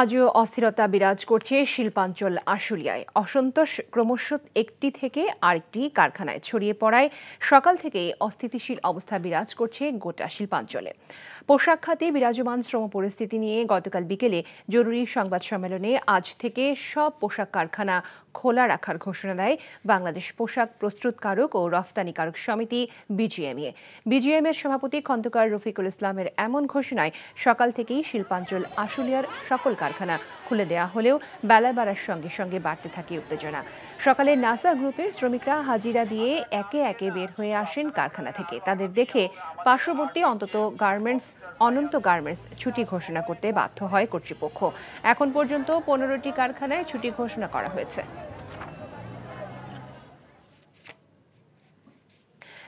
আজও অস্থিরতা বিরাজ করছে শিল্পাঞ্চল আশুলিয়ায় অসন্তোষ ক্রমশ একটি থেকে আরেকটি কারখানায় ছড়িয়ে পড়ায় সকাল থেকেই অস্থিতিশীল অবস্থা বিরাজ করছে গোটা শিল্পাঞ্চলে পোশাক খাতে বিরাজমান শ্রম পরিস্থিতি নিয়ে গতকাল বিকেলে জরুরি সংবাদ সম্মেলনে আজ থেকে সব পোশাক কারখানা খোলা রাখার ঘোষণা দেয় বাংলাদেশ পোশাক প্রস্তুতকারক ও রফতানিকারক সমিতি বিজিএমএ এর সভাপতি খন্দকার রফিকুল ইসলামের এমন ঘোষণায় সকাল থেকেই শিল্পাঞ্চল আশুলিয়ার সকল কারখানা খুলে দেয়া হলেও বেলা বাড়ার সঙ্গে সঙ্গে বাড়তে থাকে উত্তেজনা সকালে নাসা গ্রুপের শ্রমিকরা হাজিরা দিয়ে একে একে বের হয়ে আসেন কারখানা থেকে তাদের দেখে পার্শ্ববর্তী অন্তত গার্মেন্টস অনন্ত গার্মেন্টস ছুটি ঘোষণা করতে বাধ্য হয় কর্তৃপক্ষ এখন পর্যন্ত পনেরোটি কারখানায় ছুটি ঘোষণা করা হয়েছে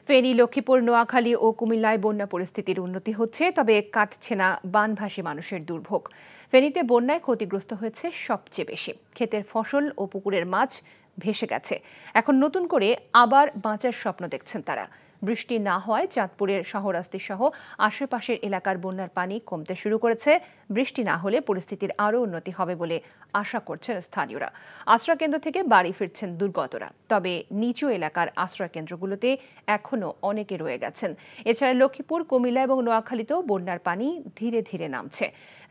ফেনী লক্ষ্মীপুর নোয়াখালী ও কুমিল্লায় বন্যা পরিস্থিতির উন্নতি হচ্ছে তবে কাটছে না বানভাসী মানুষের দুর্ভোগ ফেনীতে বন্যায় ক্ষতিগ্রস্ত হয়েছে সবচেয়ে বেশি ক্ষেতের ফসল ও পুকুরের মাছ ভেসে গেছে এখন নতুন করে আবার বাঁচার স্বপ্ন দেখছেন তারা বৃষ্টি না হওয়ায় চাঁদপুরের শহরাস্তি সহ আশেপাশের এলাকার বন্যার পানি কমতে শুরু করেছে বৃষ্টি না হলে পরিস্থিতির আরও উন্নতি হবে বলে আশা করছেন স্থানীয়রা আশ্রয়কেন্দ্র থেকে বাড়ি ফিরছেন দুর্গতরা তবে নিচু এলাকার আশ্রয়কেন্দ্রগুলোতে এখনও অনেকে রয়ে গেছেন এছাড়া লক্ষ্মীপুর কুমিল্লা এবং নোয়াখালীতেও বন্যার পানি ধীরে ধীরে নামছে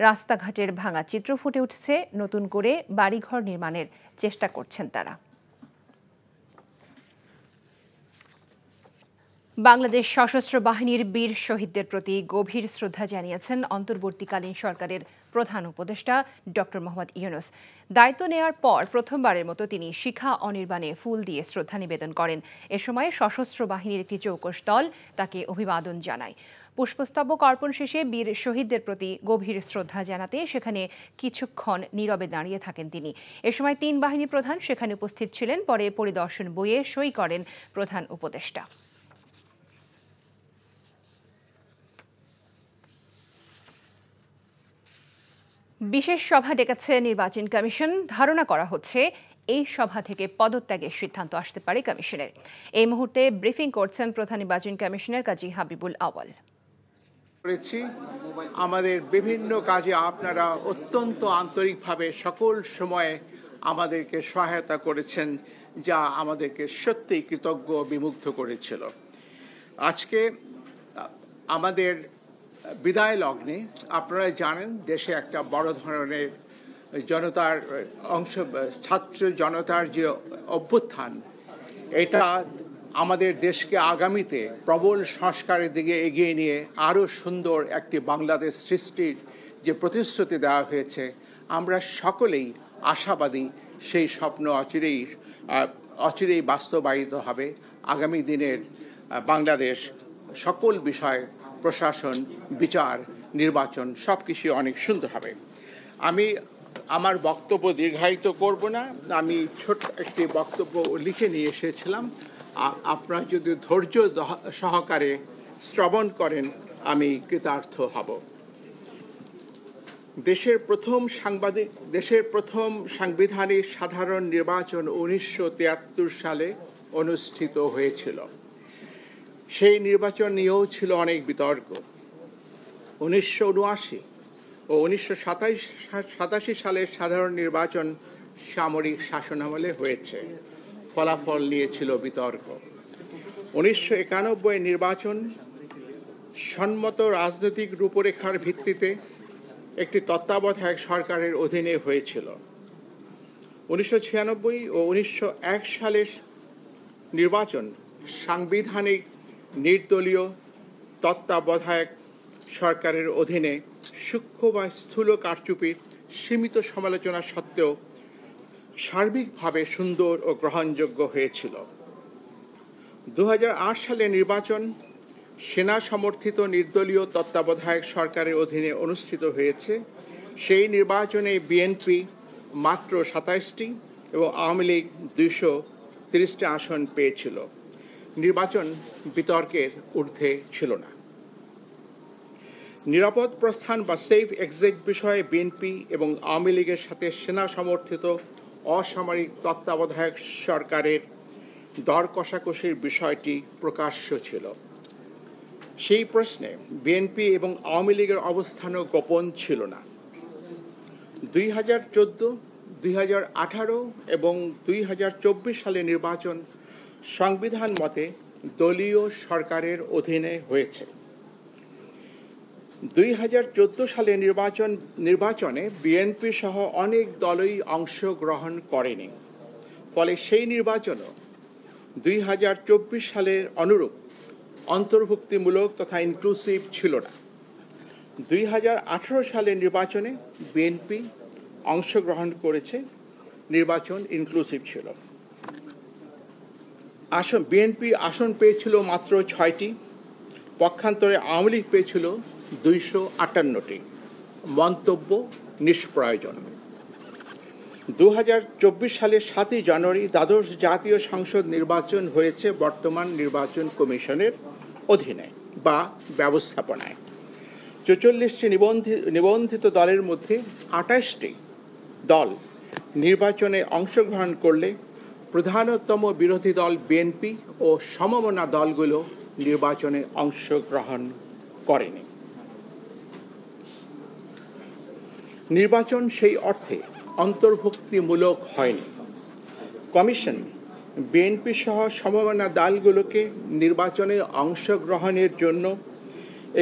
রাস্তাঘাটের ভাঙা চিত্র ফুটে উঠছে নতুন করে বাড়িঘর নির্মাণের চেষ্টা করছেন তারা বাংলাদেশ সশস্ত্র বাহিনীর বীর শহীদদের প্রতি গভীর শ্রদ্ধা জানিয়েছেন অন্তর্বর্তীকালীন সরকারের প্রধান উপদেষ্টা ডক্টর মোহাম্মদ ইউনুস দায়িত্ব নেয়ার পর প্রথমবারের মতো তিনি শিখা অনির্বাণে ফুল দিয়ে শ্রদ্ধা নিবেদন করেন এ সময় সশস্ত্র বাহিনীর একটি চৌকস দল তাকে অভিবাদন জানায় পুষ্পস্তবক অর্পণ শেষে বীর শহীদদের প্রতি গভীর শ্রদ্ধা জানাতে সেখানে কিছুক্ষণ নীরবে দাঁড়িয়ে থাকেন তিনি এ সময় তিন বাহিনী প্রধান সেখানে উপস্থিত ছিলেন পরে পরিদর্শন বইয়ে সই করেন প্রধান উপদেষ্টা বিশেষ সভা ডেকেছে নির্বাচন কমিশন ধারণা করা হচ্ছে এই সভা থেকে পদত্যাগের সিদ্ধান্ত আসতে পারে কমিশনের এই মুহূর্তে ব্রিফিং করছেন প্রধান নির্বাচন কমিশনের কাজী হাবিবুল আওয়াল করেছি আমাদের বিভিন্ন কাজে আপনারা অত্যন্ত আন্তরিকভাবে সকল সময়ে আমাদেরকে সহায়তা করেছেন যা আমাদেরকে সত্যিই কৃতজ্ঞ বিমুগ্ধ করেছিল আজকে আমাদের বিদায় লগ্নে আপনারা জানেন দেশে একটা বড় ধরনের জনতার অংশ ছাত্র জনতার যে অভ্যুত্থান এটা আমাদের দেশকে আগামীতে প্রবল সংস্কারের দিকে এগিয়ে নিয়ে আরও সুন্দর একটি বাংলাদেশ সৃষ্টির যে প্রতিশ্রুতি দেওয়া হয়েছে আমরা সকলেই আশাবাদী সেই স্বপ্ন অচিরেই অচিরেই বাস্তবায়িত হবে আগামী দিনের বাংলাদেশ সকল বিষয়ে প্রশাসন বিচার নির্বাচন সব কিছু অনেক সুন্দর হবে আমি আমার বক্তব্য দীর্ঘায়িত করব না আমি ছোট একটি বক্তব্য লিখে নিয়ে এসেছিলাম আপনারা যদি ধৈর্য সহকারে শ্রবণ করেন আমি কৃতার্থ হব দেশের প্রথম সাংবাদিক দেশের প্রথম সাংবিধানিক সাধারণ নির্বাচন উনিশশো সালে অনুষ্ঠিত হয়েছিল সেই নির্বাচন নিয়েও ছিল অনেক বিতর্ক উনিশশো ও উনিশশো সাতাশি সালের সাধারণ নির্বাচন সামরিক শাসন আমলে হয়েছে ফলাফল নিয়েছিল বিতর্ক উনিশশো একানব্বই নির্বাচন সম্মত রাজনৈতিক রূপরেখার ভিত্তিতে একটি তত্ত্বাবধায়ক সরকারের অধীনে হয়েছিল উনিশশো ছিয়ানব্বই ও উনিশশো এক সালের নির্বাচন সাংবিধানিক নির্দলীয় তত্ত্বাবধায়ক সরকারের অধীনে সূক্ষ্ম বা স্থূল কারচুপির সীমিত সমালোচনা সত্ত্বেও সার্বিকভাবে সুন্দর ও গ্রহণযোগ্য হয়েছিল দু সালে নির্বাচন সেনা সমর্থিত নির্দলীয় তত্ত্বাবধায়ক সরকারের অধীনে অনুষ্ঠিত হয়েছে সেই নির্বাচনে বিএনপি মাত্র সাতাইশটি এবং আওয়ামী লীগ দুইশো তিরিশটি আসন পেয়েছিল নির্বাচন বিতর্কের ঊর্ধ্বে ছিল না নিরাপদ প্রস্থান বা সেফ এক্সিট বিষয়ে বিএনপি এবং আওয়ামী লীগের সাথে সেনা সমর্থিত অসামরিক তত্ত্বাবধায়ক সরকারের দর কষাকষির বিষয়টি প্রকাশ্য ছিল সেই প্রশ্নে বিএনপি এবং আওয়ামী লীগের অবস্থানও গোপন ছিল না দুই হাজার চোদ্দো দুই হাজার আঠারো এবং দুই হাজার চব্বিশ সালে নির্বাচন সংবিধান মতে দলীয় সরকারের অধীনে হয়েছে দুই হাজার চোদ্দ সালে নির্বাচন নির্বাচনে বিএনপি সহ অনেক দলই অংশগ্রহণ করেনি ফলে সেই নির্বাচনও দুই হাজার চব্বিশ সালের অনুরূপ অন্তর্ভুক্তিমূলক তথা ইনক্লুসিভ ছিল না দুই হাজার আঠারো সালের নির্বাচনে বিএনপি অংশগ্রহণ করেছে নির্বাচন ইনক্লুসিভ ছিল আসন বিএনপি আসন পেয়েছিল মাত্র ছয়টি পক্ষান্তরে আওয়ামী লীগ পেয়েছিল দুইশো আটান্নটি মন্তব্য নিষ্প্রয়োজন দু হাজার চব্বিশ সালের সাতই জানুয়ারি দ্বাদশ জাতীয় সংসদ নির্বাচন হয়েছে বর্তমান নির্বাচন কমিশনের অধীনে বা ব্যবস্থাপনায় চৌচল্লিশটি নিবন্ধিত নিবন্ধিত দলের মধ্যে আঠাশটি দল নির্বাচনে অংশগ্রহণ করলে প্রধানতম বিরোধী দল বিএনপি ও সমমনা দলগুলো নির্বাচনে অংশগ্রহণ করেনি নির্বাচন সেই অর্থে অন্তর্ভুক্তিমূলক হয়নি কমিশন বিএনপি সহ সমমনা দলগুলোকে নির্বাচনে অংশগ্রহণের জন্য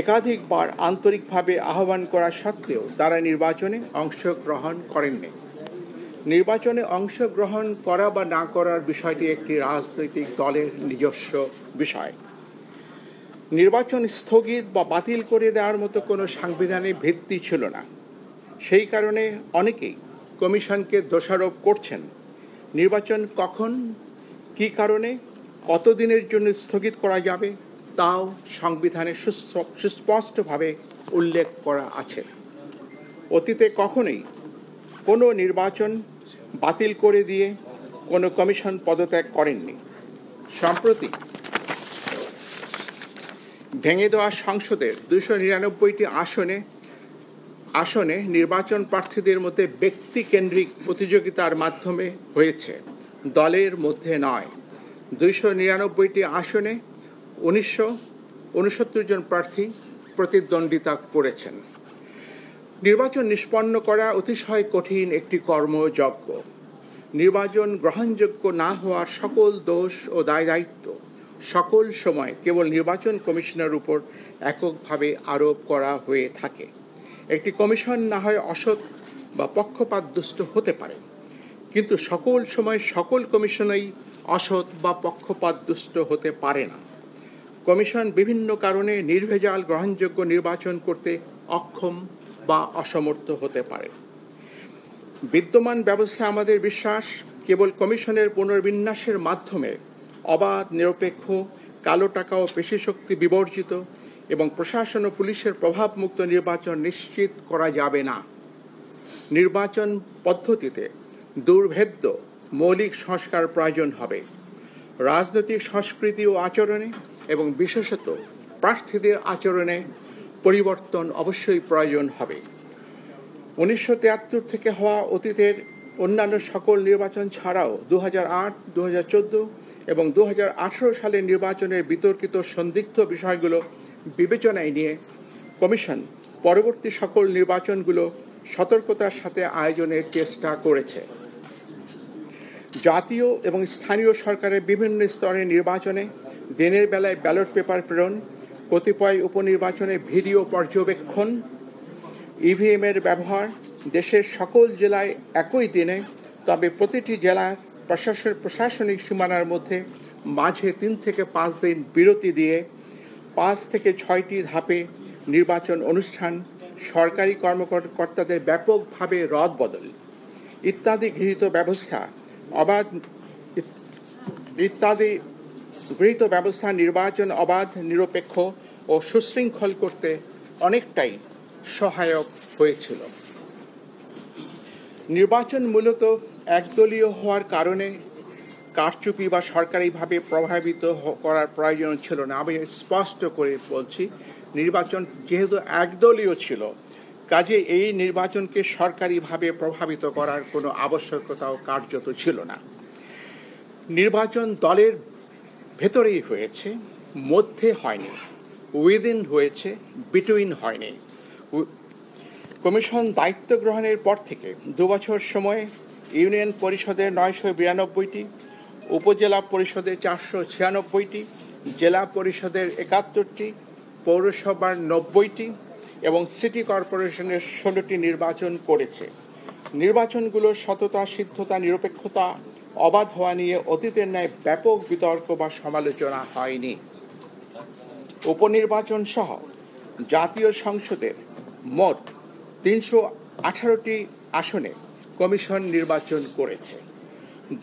একাধিকবার আন্তরিকভাবে আহ্বান করা সত্ত্বেও তারা নির্বাচনে অংশগ্রহণ করেননি নির্বাচনে অংশগ্রহণ করা বা না করার বিষয়টি একটি রাজনৈতিক দলের নিজস্ব বিষয় নির্বাচন স্থগিত বা বাতিল করে দেওয়ার মতো কোনো সাংবিধানিক ভিত্তি ছিল না সেই কারণে অনেকেই কমিশনকে দোষারোপ করছেন নির্বাচন কখন কি কারণে কতদিনের জন্য স্থগিত করা যাবে তাও সংবিধানে সুস্পষ্টভাবে উল্লেখ করা আছে অতীতে কখনোই কোনো নির্বাচন বাতিল করে দিয়ে কোনো কমিশন পদত্যাগ করেননি সম্প্রতি ভেঙে দেওয়া সংসদের দুশো নিরানব্বইটি আসনে আসনে নির্বাচন প্রার্থীদের মধ্যে ব্যক্তিকেন্দ্রিক প্রতিযোগিতার মাধ্যমে হয়েছে দলের মধ্যে নয় দুইশো নিরানব্বইটি আসনে উনিশশো উনসত্তর জন প্রার্থী প্রতিদ্বন্দ্বিতা করেছেন নির্বাচন নিষ্পন্ন করা অতিশয় কঠিন একটি কর্মযজ্ঞ নির্বাচন গ্রহণযোগ্য না হওয়ার সকল দোষ ও দায় দায়িত্ব সকল সময় কেবল নির্বাচন কমিশনের উপর এককভাবে আরোপ করা হয়ে থাকে একটি কমিশন না হয় অসৎ বা দুষ্ট হতে পারে কিন্তু সকল সময় সকল কমিশনেই অসৎ বা দুষ্ট হতে পারে না কমিশন বিভিন্ন কারণে নির্ভেজাল গ্রহণযোগ্য নির্বাচন করতে অক্ষম বা অসমর্থ হতে পারে বিদ্যমান ব্যবস্থা আমাদের বিশ্বাস কেবল কমিশনের পুনর্বিন্যাসের মাধ্যমে অবাধ নিরপেক্ষ কালো টাকা ও পেশিশক্তি বিবর্জিত এবং প্রশাসন ও পুলিশের প্রভাবমুক্ত নির্বাচন নিশ্চিত করা যাবে না নির্বাচন পদ্ধতিতে দুর্ভেদ্য মৌলিক সংস্কার প্রয়োজন হবে রাজনৈতিক সংস্কৃতি ও আচরণে এবং বিশেষত প্রার্থীদের আচরণে পরিবর্তন অবশ্যই প্রয়োজন হবে উনিশশো তেয়াত্তর থেকে হওয়া অতীতের অন্যান্য সকল নির্বাচন ছাড়াও দু হাজার আট চোদ্দো এবং দু হাজার সালের নির্বাচনের বিতর্কিত সন্দিগ্ধ বিষয়গুলো বিবেচনায় নিয়ে কমিশন পরবর্তী সকল নির্বাচনগুলো সতর্কতার সাথে আয়োজনের চেষ্টা করেছে জাতীয় এবং স্থানীয় সরকারের বিভিন্ন স্তরের নির্বাচনে দিনের বেলায় ব্যালট পেপার প্রেরণ কতিপয় উপনির্বাচনে ভিডিও পর্যবেক্ষণ ইভিএমের e ব্যবহার দেশের সকল জেলায় একই দিনে তবে প্রতিটি জেলার প্রশাসন প্রশাসনিক সীমানার মধ্যে মাঝে তিন থেকে পাঁচ দিন বিরতি দিয়ে পাঁচ থেকে ছয়টি ধাপে নির্বাচন অনুষ্ঠান সরকারি কর্মকর্তাদের ব্যাপকভাবে রদ বদল ইত্যাদি গৃহীত ব্যবস্থা অবাধ ইত্যাদি গৃহীত ব্যবস্থা নির্বাচন অবাধ নিরপেক্ষ ও সুশৃঙ্খল করতে অনেকটাই সহায়ক হয়েছিল নির্বাচন মূলত একদলীয় হওয়ার কারণে কারচুপি বা সরকারিভাবে প্রভাবিত করার প্রয়োজন ছিল না আমি স্পষ্ট করে বলছি নির্বাচন যেহেতু একদলীয় ছিল কাজে এই নির্বাচনকে সরকারিভাবে প্রভাবিত করার কোনো আবশ্যকতাও কার্যত ছিল না নির্বাচন দলের ভেতরেই হয়েছে মধ্যে হয়নি উইদিন হয়েছে বিটুইন হয়নি কমিশন দায়িত্ব গ্রহণের পর থেকে দুবছর সময়ে ইউনিয়ন পরিষদের নয়শো বিরানব্বইটি উপজেলা পরিষদের চারশো ছিয়ানব্বইটি জেলা পরিষদের একাত্তরটি পৌরসভার নব্বইটি এবং সিটি কর্পোরেশনের ষোলোটি নির্বাচন করেছে নির্বাচনগুলোর সততা সিদ্ধতা নিরপেক্ষতা অবাধ হওয়া নিয়ে অতীতের ন্যায় ব্যাপক বিতর্ক বা সমালোচনা হয়নি উপনির্বাচন সহ জাতীয় সংসদের মোট তিনশো আঠারোটি আসনে কমিশন নির্বাচন করেছে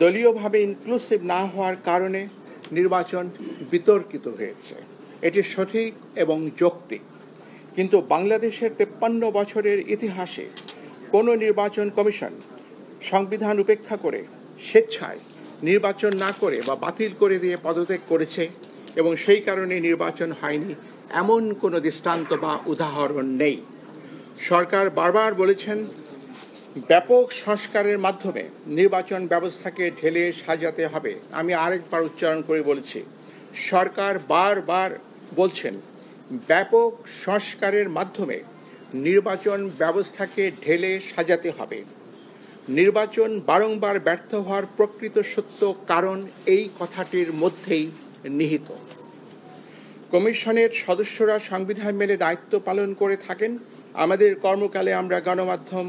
দলীয়ভাবে ইনক্লুসিভ না হওয়ার কারণে নির্বাচন বিতর্কিত হয়েছে এটি সঠিক এবং যৌক্তিক কিন্তু বাংলাদেশের তেপ্পান্ন বছরের ইতিহাসে কোনো নির্বাচন কমিশন সংবিধান উপেক্ষা করে স্বেচ্ছায় নির্বাচন না করে বা বাতিল করে দিয়ে পদত্যাগ করেছে এবং সেই কারণে নির্বাচন হয়নি এমন কোনো দৃষ্টান্ত বা উদাহরণ নেই সরকার বারবার বলেছেন ব্যাপক সংস্কারের মাধ্যমে নির্বাচন ব্যবস্থাকে ঢেলে সাজাতে হবে আমি আরেকবার উচ্চারণ করে বলেছি সরকার বারবার বলছেন ব্যাপক সংস্কারের মাধ্যমে নির্বাচন ব্যবস্থাকে ঢেলে সাজাতে হবে নির্বাচন বারংবার ব্যর্থ হওয়ার প্রকৃত সত্য কারণ এই কথাটির মধ্যেই নিহিত কমিশনের সদস্যরা সংবিধান মেনে দায়িত্ব পালন করে থাকেন আমাদের কর্মকালে আমরা গণমাধ্যম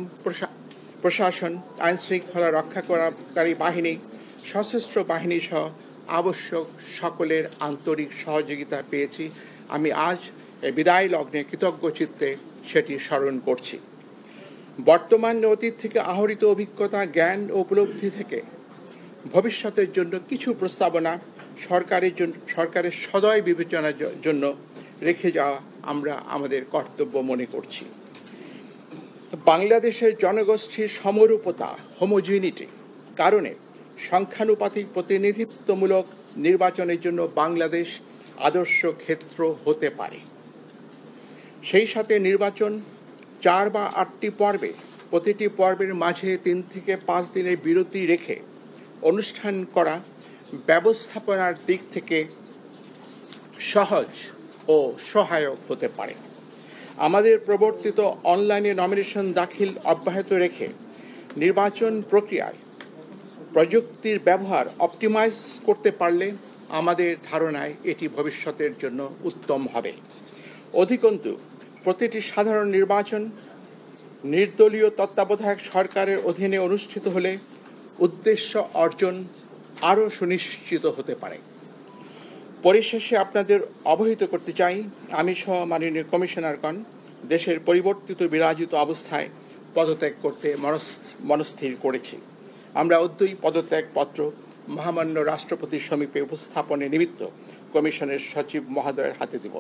প্রশাসন আইন শৃঙ্খলা রক্ষা করাকারী বাহিনী সশস্ত্র বাহিনী সহ আবশ্যক সকলের আন্তরিক সহযোগিতা পেয়েছি আমি আজ বিদায় লগ্নে কৃতজ্ঞ চিত্তে সেটি স্মরণ করছি বর্তমান অতীত থেকে আহরিত অভিজ্ঞতা জ্ঞান ও উপলব্ধি থেকে ভবিষ্যতের জন্য কিছু প্রস্তাবনা সরকারের জন্য সরকারের সদয় বিবেচনার জন্য রেখে যাওয়া আমরা আমাদের কর্তব্য মনে করছি বাংলাদেশের জনগোষ্ঠীর সমরূপতা হোমোজিনিটি কারণে সংখ্যানুপাতিক প্রতিনিধিত্বমূলক নির্বাচনের জন্য বাংলাদেশ আদর্শ ক্ষেত্র হতে পারে সেই সাথে নির্বাচন চার বা আটটি পর্বে প্রতিটি পর্বের মাঝে তিন থেকে পাঁচ দিনের বিরতি রেখে অনুষ্ঠান করা ব্যবস্থাপনার দিক থেকে সহজ ও সহায়ক হতে পারে আমাদের প্রবর্তিত অনলাইনে নমিনেশন দাখিল অব্যাহত রেখে নির্বাচন প্রক্রিয়ায় প্রযুক্তির ব্যবহার অপটিমাইজ করতে পারলে আমাদের ধারণায় এটি ভবিষ্যতের জন্য উত্তম হবে অধিকন্তু প্রতিটি সাধারণ নির্বাচন নির্দলীয় তত্ত্বাবধায়ক সরকারের অধীনে অনুষ্ঠিত হলে উদ্দেশ্য অর্জন আরও সুনিশ্চিত হতে পারে পরিশেষে আপনাদের অবহিত করতে চাই আমি সহ মাননীয় কমিশনারগণ দেশের পরিবর্তিত বিরাজিত অবস্থায় পদত্যাগ করতে মনস্থির করেছি আমরা পদত্যাগ পদত্যাগপত্র মহামান্য রাষ্ট্রপতির সমীপে উপস্থাপনের নিমিত্ত কমিশনের সচিব মহোদয়ের হাতে দেব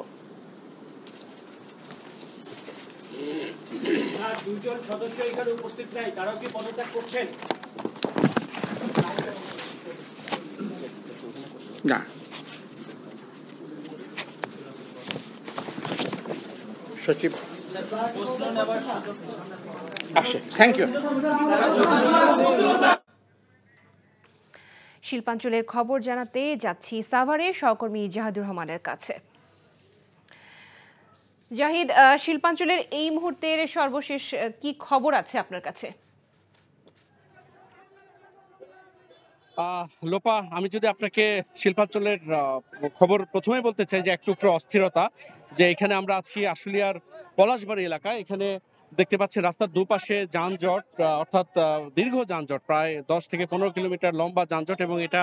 দুজন সদস্য এখানে উপস্থিত নাই তারাও কি পদত্যাগ করছেন না সচিব শিল্পাঞ্চলের খবর জানাতে যাচ্ছি সাভারে সহকর্মী জাহাদুর রহমানের কাছে জাহিদ শিল্পাঞ্চলের এই মুহূর্তের সর্বশেষ কি খবর আছে আপনার কাছে লোপা আমি যদি আপনাকে শিল্পাঞ্চলের খবর প্রথমে বলতে চাই যে একটু অস্থিরতা যে এখানে আমরা আছি আশুলিয়ার পলাশবাড়ি এলাকা এখানে দেখতে পাচ্ছেন রাস্তার দুপাশে যানজট অর্থাৎ দীর্ঘ যানজট প্রায় দশ থেকে পনেরো কিলোমিটার লম্বা যানজট এবং এটা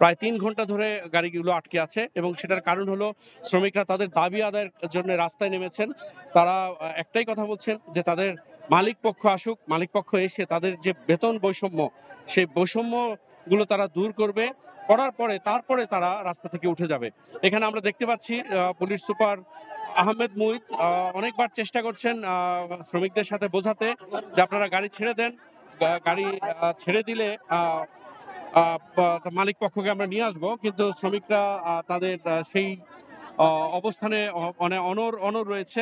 প্রায় তিন ঘন্টা ধরে গাড়িগুলো আটকে আছে এবং সেটার কারণ হলো শ্রমিকরা তাদের দাবি আদায়ের জন্য রাস্তায় নেমেছেন তারা একটাই কথা বলছেন যে তাদের মালিক পক্ষ আসুক মালিক পক্ষ এসে তাদের যে বেতন বৈষম্য সেই বৈষম্যগুলো তারা দূর করবে করার পরে তারপরে তারা রাস্তা থেকে উঠে যাবে এখানে আমরা দেখতে পাচ্ছি পুলিশ সুপার আহমেদ মুইদ অনেকবার চেষ্টা করছেন শ্রমিকদের সাথে বোঝাতে যে আপনারা গাড়ি ছেড়ে দেন গাড়ি ছেড়ে দিলে মালিক পক্ষকে আমরা নিয়ে আসবো কিন্তু শ্রমিকরা তাদের সেই অবস্থানে মানে অনর অনর রয়েছে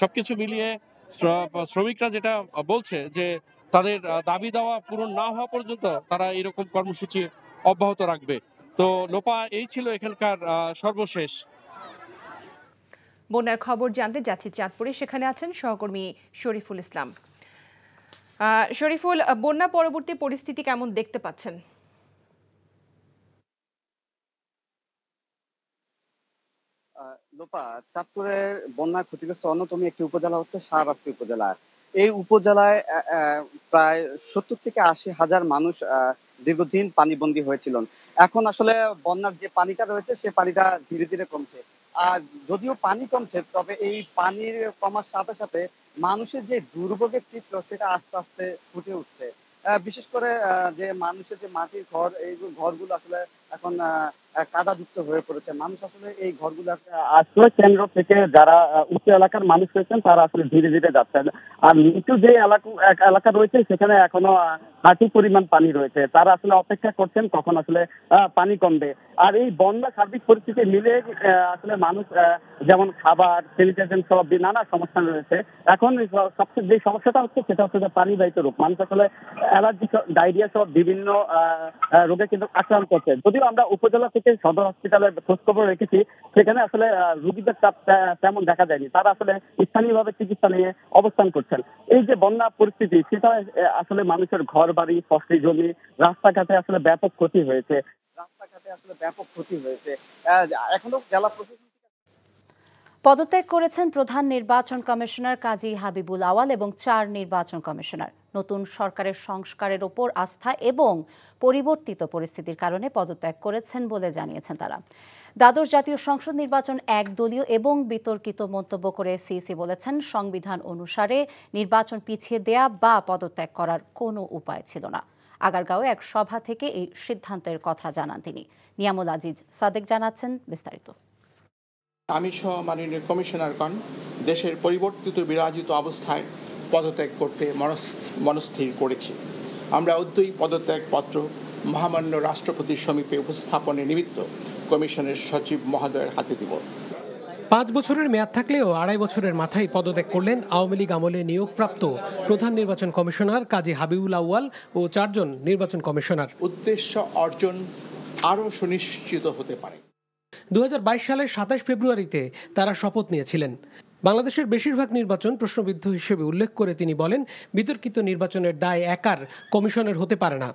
সবকিছু মিলিয়ে শ্রমিকরা যেটা বলছে যে তাদের দাবি দেওয়া পূরণ না হওয়া পর্যন্ত তারা এরকম কর্মসূচি অব্যাহত রাখবে তো লোপা এই ছিল এখানকার সর্বশেষ বন্যার খবর জানতে যাচ্ছি চাঁদপুরে সেখানে আছেন সহকর্মী শরীফুল ইসলাম শরীফুল বন্যা পরবর্তী পরিস্থিতি কেমন দেখতে পাচ্ছেন লোপা চাঁদপুরের বন্যা ক্ষতিগ্রস্ত অন্যতম একটি উপজেলা হচ্ছে শাহবাস্তি উপজেলা এই উপজেলায় প্রায় সত্তর থেকে আশি হাজার মানুষ দীর্ঘদিন পানিবন্দী হয়েছিল এখন আসলে বন্যার যে পানিটা রয়েছে সে পানিটা ধীরে ধীরে কমছে আর যদিও পানি কমছে তবে এই পানির কমার সাথে সাথে মানুষের যে দুর্ভোগের চিত্র সেটা আস্তে আস্তে ফুটে উঠছে বিশেষ করে যে মানুষের যে মাটির ঘর এই ঘরগুলো আসলে এখন কাদা যুক্ত হয়ে পড়েছে মানুষ আসলে এই ঘরগুলো আসলে কেন্দ্র থেকে যারা উচ্চ এলাকার মানুষ রয়েছেন তারা আসলে ধীরে ধীরে যাচ্ছেন আর নিচু যে এলাকা এলাকা রয়েছে সেখানে এখনো হাঁটু পরিমাণ পানি রয়েছে তারা আসলে অপেক্ষা করছেন কখন আসলে পানি কমবে আর এই বন্যা সার্বিক পরিস্থিতি মিলে আসলে মানুষ যেমন খাবার স্যানিটাইজেশন সব নানা সমস্যা রয়েছে এখন সবচেয়ে যে সমস্যাটা হচ্ছে সেটা হচ্ছে যে পানিবাহিত রোগ মানুষ আসলে অ্যালার্জি ডায়রিয়া সব বিভিন্ন রোগে কিন্তু আক্রান্ত হচ্ছে যদিও আমরা উপজেলা থেকে সদর হসপিটালের খোঁজখবর রেখেছি সেখানে আসলে রোগীদের চাপ তেমন দেখা যায়নি তারা আসলে স্থানীয়ভাবে চিকিৎসা নিয়ে অবস্থান করছেন এই যে বন্যা পরিস্থিতি সেটা আসলে মানুষের ঘর বাড়ি ফসলি জমি রাস্তাঘাটে আসলে ব্যাপক ক্ষতি হয়েছে রাস্তাঘাটে আসলে ব্যাপক ক্ষতি হয়েছে এখনো জেলা প্রশাসন পদত্যাগ করেছেন প্রধান নির্বাচন কমিশনার কাজী হাবিবুল আওয়াল এবং চার নির্বাচন কমিশনার নতুন সরকারের সংস্কারের ওপর আস্থা এবং পরিবর্তিত পরিস্থিতির কারণে পদত্যাগ করেছেন বলে জানিয়েছেন তারা দ্বাদশ জাতীয় সংসদ নির্বাচন একদলীয় এবং বিতর্কিত মন্তব্য করে সিসি বলেছেন সংবিধান অনুসারে নির্বাচন পিছিয়ে দেয়া বা পদত্যাগ করার কোনো উপায় ছিল না আগারগাঁও এক সভা থেকে এই সিদ্ধান্তের কথা জানান তিনি নিয়ামুল আজিজ সাদেক জানাচ্ছেন বিস্তারিত আমি সহ মাননীয় কমিশনারগণ দেশের পরিবর্তিত বিরাজিত অবস্থায় পদত্যাগ করতে মনস্থির করেছি আমরা পদত্যাগ পদত্যাগপত্র মহামান্য রাষ্ট্রপতির সমীপে উপস্থাপনের নিমিত্ত কমিশনের সচিব মহোদয়ের হাতে দিব পাঁচ বছরের মেয়াদ থাকলেও আড়াই বছরের মাথায় পদত্যাগ করলেন আওয়ামী লীগ আমলে নিয়োগপ্রাপ্ত প্রধান নির্বাচন কমিশনার কাজী হাবিবুল আউয়াল ও চারজন নির্বাচন কমিশনার উদ্দেশ্য অর্জন আরও সুনিশ্চিত হতে পারে 2022 সালের 27 ফেব্রুয়ারিতে তারা শপথ নিয়েছিলেন বাংলাদেশের বেশিরভাগ নির্বাচন প্রশ্নবিদ্ধ হিসেবে উল্লেখ করে তিনি বলেন বিতর্কিত নির্বাচনের দায় একার কমিশনের হতে পারে না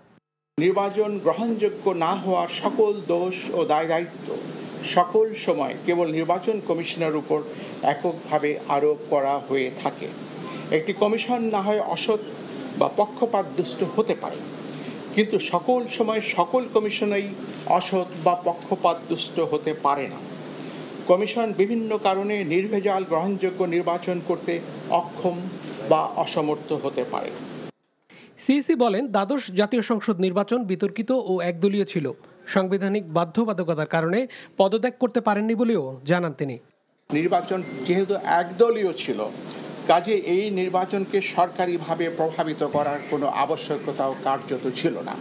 নির্বাচন গ্রহণযোগ্য না হওয়ার সকল দোষ ও দায় দায়িত্ব সকল সময় কেবল নির্বাচন কমিশনের উপর এককভাবে আরোপ করা হয়ে থাকে একটি কমিশন না হয় অসৎ বা পক্ষপাত দুষ্ট হতে পারে কিন্তু সকল সময় সকল কমিশনেই অসৎ বা পক্ষপাত দুষ্ট হতে পারে না কমিশন বিভিন্ন কারণে নির্ভেজাল গ্রহণযোগ্য নির্বাচন করতে অক্ষম বা অসমর্থ হতে পারে সিইসি বলেন দ্বাদশ জাতীয় সংসদ নির্বাচন বিতর্কিত ও একদলীয় ছিল সাংবিধানিক বাধ্যবাধকতার কারণে পদত্যাগ করতে পারেননি বলেও জানান তিনি নির্বাচন যেহেতু একদলীয় ছিল কাজে এই নির্বাচনকে সরকারিভাবে প্রভাবিত করার কোনো আবশ্যকতাও কার্যত ছিল না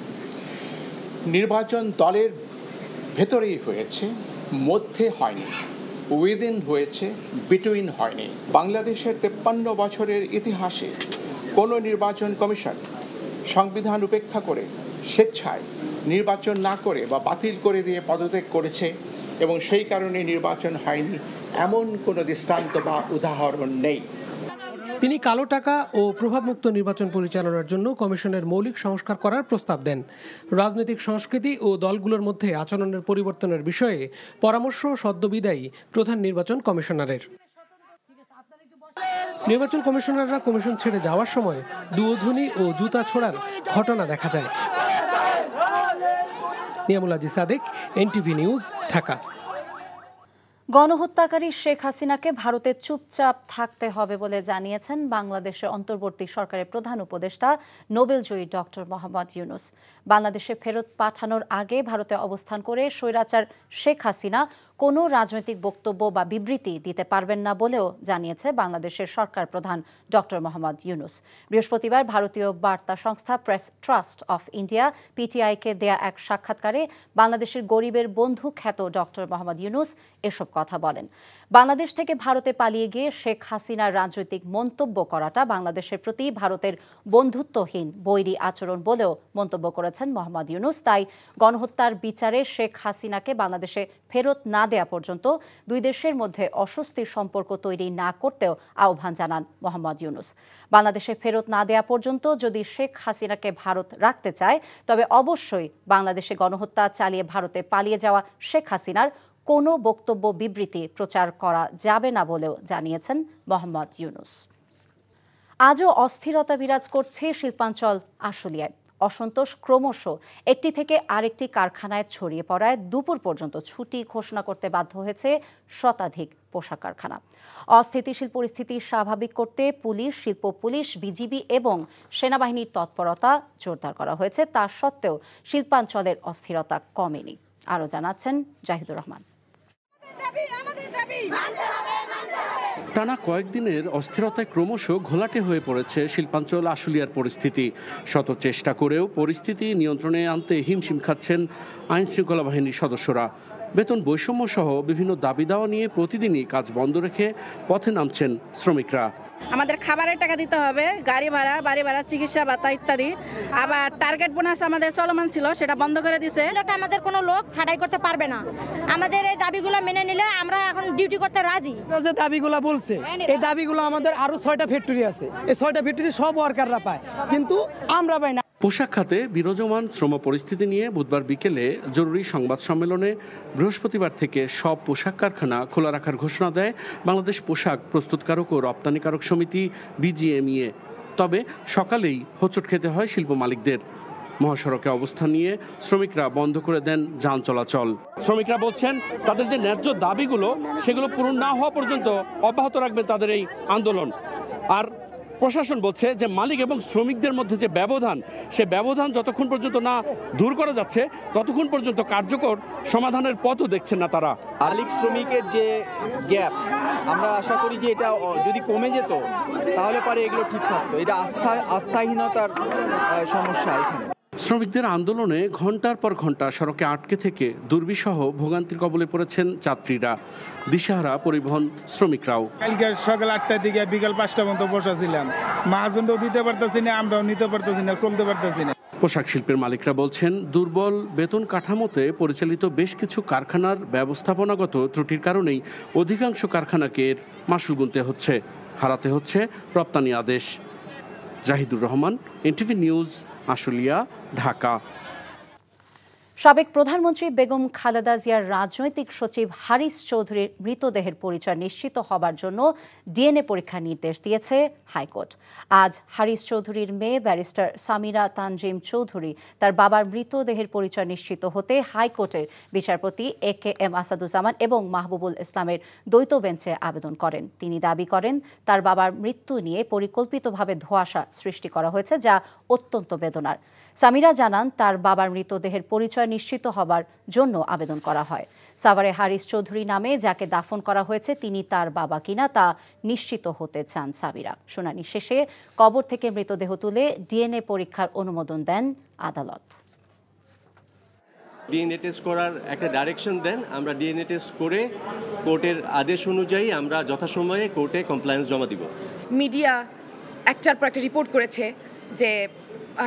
নির্বাচন দলের ভেতরেই হয়েছে মধ্যে হয়নি উইদিন হয়েছে বিটুইন হয়নি বাংলাদেশের তেপ্পান্ন বছরের ইতিহাসে কোনো নির্বাচন কমিশন সংবিধান উপেক্ষা করে স্বেচ্ছায় নির্বাচন না করে বা বাতিল করে দিয়ে পদত্যাগ করেছে এবং সেই কারণে নির্বাচন হয়নি এমন কোনো দৃষ্টান্ত বা উদাহরণ নেই তিনি কালো টাকা ও প্রভাবমুক্ত নির্বাচন পরিচালনার জন্য কমিশনের মৌলিক সংস্কার করার প্রস্তাব দেন রাজনৈতিক সংস্কৃতি ও দলগুলোর মধ্যে আচরণের পরিবর্তনের বিষয়ে পরামর্শ সদ্যবিদায়ী প্রধান নির্বাচন কমিশনারের নির্বাচন কমিশনাররা কমিশন ছেড়ে যাওয়ার সময় দুধ্বনি ও জুতা ছোড়ার ঘটনা দেখা যায় নিয়ামুল আজি সাদেক এনটিভি নিউজ ঢাকা গণহত্যাকারী শেখ হাসিনাকে ভারতে চুপচাপ থাকতে হবে বলে জানিয়েছেন বাংলাদেশের অন্তর্বর্তী সরকারের প্রধান উপদেষ্টা নোবেলজয়ী ডক্টর মোহাম্মদ ইউনুস বাংলাদেশে ফেরত পাঠানোর আগে ভারতে অবস্থান করে স্বৈরাচার শেখ হাসিনা কোনো রাজনৈতিক বক্তব্য বা বিবৃতি দিতে পারবেন না বলেও জানিয়েছে বাংলাদেশের সরকার প্রধান ডক্টর মোহাম্মদ ইউনুস বৃহস্পতিবার ভারতীয় বার্তা সংস্থা প্রেস ট্রাস্ট অফ ইন্ডিয়া পিটিআইকে দেয়া এক সাক্ষাৎকারে বাংলাদেশের গরিবের বন্ধু খ্যাত ডক্টর মোহাম্মদ ইউনুস এসব কথা বলেন বাংলাদেশ থেকে ভারতে পালিয়ে গিয়ে শেখ হাসিনার রাজনৈতিক মন্তব্য করাটা বাংলাদেশের প্রতি ভারতের বন্ধুত্বহীন বৈরী আচরণ বলেও মন্তব্য করেছেন মোহাম্মদ ইউনুস তাই গণহত্যার বিচারে শেখ হাসিনাকে বাংলাদেশে ফেরত না দেয়া পর্যন্ত দুই দেশের মধ্যে অস্বস্তির সম্পর্ক তৈরি না করতেও আহ্বান জানান মোহাম্মদ ইউনুস বাংলাদেশে ফেরত না দেয়া পর্যন্ত যদি শেখ হাসিনাকে ভারত রাখতে চায় তবে অবশ্যই বাংলাদেশে গণহত্যা চালিয়ে ভারতে পালিয়ে যাওয়া শেখ হাসিনার কোনো বক্তব্য বিবৃতি প্রচার করা যাবে না বলেও জানিয়েছেন মোহাম্মদ ইউনুস আজও অস্থিরতা বিরাজ করছে শিল্পাঞ্চল আশুলিয়ায় অসন্তোষ ক্রমশ একটি থেকে আরেকটি কারখানায় ছড়িয়ে পড়ায় দুপুর পর্যন্ত ছুটি ঘোষণা করতে বাধ্য হয়েছে শতাধিক পোশাক কারখানা অস্থিতিশীল পরিস্থিতি স্বাভাবিক করতে পুলিশ শিল্প পুলিশ বিজিবি এবং সেনাবাহিনীর তৎপরতা জোরদার করা হয়েছে তা সত্ত্বেও শিল্পাঞ্চলের অস্থিরতা কমেনি আরও জানাচ্ছেন জাহিদুর রহমান টানা কয়েকদিনের অস্থিরতায় ক্রমশ ঘোলাটে হয়ে পড়েছে শিল্পাঞ্চল আশুলিয়ার পরিস্থিতি শত চেষ্টা করেও পরিস্থিতি নিয়ন্ত্রণে আনতে হিমশিম খাচ্ছেন আইন শৃঙ্খলা বাহিনীর সদস্যরা বেতন বৈষম্য সহ বিভিন্ন দাবি দাওয়া নিয়ে প্রতিদিনই কাজ বন্ধ রেখে পথে নামছেন শ্রমিকরা আমাদের খাবারের টাকা দিতে হবে গাড়ি ভাড়া বাড়ি ভাড়া চিকিৎসা ভাতা ইত্যাদি আবার টার্গেট বোনাস আমাদের চলমান ছিল সেটা বন্ধ করে দিছে আমাদের কোনো লোক ছাড়াই করতে পারবে না আমাদের এই দাবিগুলো মেনে নিলে আমরা এখন ডিউটি করতে রাজি যে দাবিগুলো বলছে হ্যাঁ, এই দাবিগুলো আমাদের আরো ছয়টা ফ্যাক্টরি আছে এই ছয়টা ফ্যাক্টরি সব ওয়ার্কাররা পায় কিন্তু আমরা পাই না পোশাক খাতে বিরাজমান শ্রম পরিস্থিতি নিয়ে বুধবার বিকেলে জরুরি সংবাদ সম্মেলনে বৃহস্পতিবার থেকে সব পোশাক কারখানা খোলা রাখার ঘোষণা দেয় বাংলাদেশ পোশাক প্রস্তুতকারক ও রপ্তানিকারক সমিতি বিজিএমইএ তবে সকালেই হোঁচট খেতে হয় শিল্প মালিকদের মহাসড়কে অবস্থান নিয়ে শ্রমিকরা বন্ধ করে দেন যান চলাচল শ্রমিকরা বলছেন তাদের যে ন্যায্য দাবিগুলো সেগুলো পূরণ না হওয়া পর্যন্ত অব্যাহত রাখবেন তাদের এই আন্দোলন আর প্রশাসন বলছে যে মালিক এবং শ্রমিকদের মধ্যে যে ব্যবধান সে ব্যবধান যতক্ষণ পর্যন্ত না দূর করা যাচ্ছে ততক্ষণ পর্যন্ত কার্যকর সমাধানের পথও দেখছেন না তারা মালিক শ্রমিকের যে গ্যাপ আমরা আশা করি যে এটা যদি কমে যেত তাহলে পরে এগুলো ঠিক থাকতো এটা আস্থা আস্থাহীনতার সমস্যা এখানে শ্রমিকদের আন্দোলনে ঘন্টার পর ঘন্টা সড়কে আটকে থেকে দুর্বিসহ ভোগান্তির কবলে পড়েছেন যাত্রীরা দিশাহারা পরিবহন শ্রমিকরাও কালকে সকাল আটটার দিকে বিকাল পাঁচটা পর্যন্ত বসা ছিলাম মাহাজনরাও দিতে পারতেছি না আমরাও নিতে পারতেছি না চলতে পারতেছি না পোশাক শিল্পের মালিকরা বলছেন দুর্বল বেতন কাঠামোতে পরিচালিত বেশ কিছু কারখানার ব্যবস্থাপনাগত ত্রুটির কারণেই অধিকাংশ কারখানাকে মাসুল গুনতে হচ্ছে হারাতে হচ্ছে রপ্তানি আদেশ জাহিদুর রহমান এনটিভি নিউজ আশুলিয়া ঢাকা সাবেক প্রধানমন্ত্রী বেগম খালেদা জিয়ার রাজনৈতিক সচিব হারিস চৌধুরীর মৃতদেহের পরিচয় নিশ্চিত হবার জন্য ডিএনএ পরীক্ষা নির্দেশ দিয়েছে হাইকোর্ট আজ হারিস চৌধুরীর মেয়ে ব্যারিস্টার সামিরা তানজিম চৌধুরী তার বাবার মৃতদেহের পরিচয় নিশ্চিত হতে হাইকোর্টের বিচারপতি এ কে এম আসাদুজ্জামান এবং মাহবুবুল ইসলামের দ্বৈত বেঞ্চে আবেদন করেন তিনি দাবি করেন তার বাবার মৃত্যু নিয়ে পরিকল্পিতভাবে ধোঁয়াশা সৃষ্টি করা হয়েছে যা অত্যন্ত বেদনার সামিরা জানান তার বাবার মৃতদেহের পরিচয় নিশ্চিত হবার জন্য আবেদন করা হয় সাভারে হারিস চৌধুরী নামে যাকে দাফন করা হয়েছে তিনি তার বাবা কিনা তা নিশ্চিত হতে চান সাবিরা শুনানি শেষে কবর থেকে মৃতদেহ তুলে ডিএনএ পরীক্ষার অনুমোদন দেন আদালত ডিএনএ টেস্ট করার একটা ডাইরেকশন দেন আমরা ডিএনএ টেস্ট করে কোর্টের আদেশ অনুযায়ী আমরা যথাসময়ে কোর্টে কমপ্লায়েন্স জমা দিব মিডিয়া একটার পর একটা রিপোর্ট করেছে যে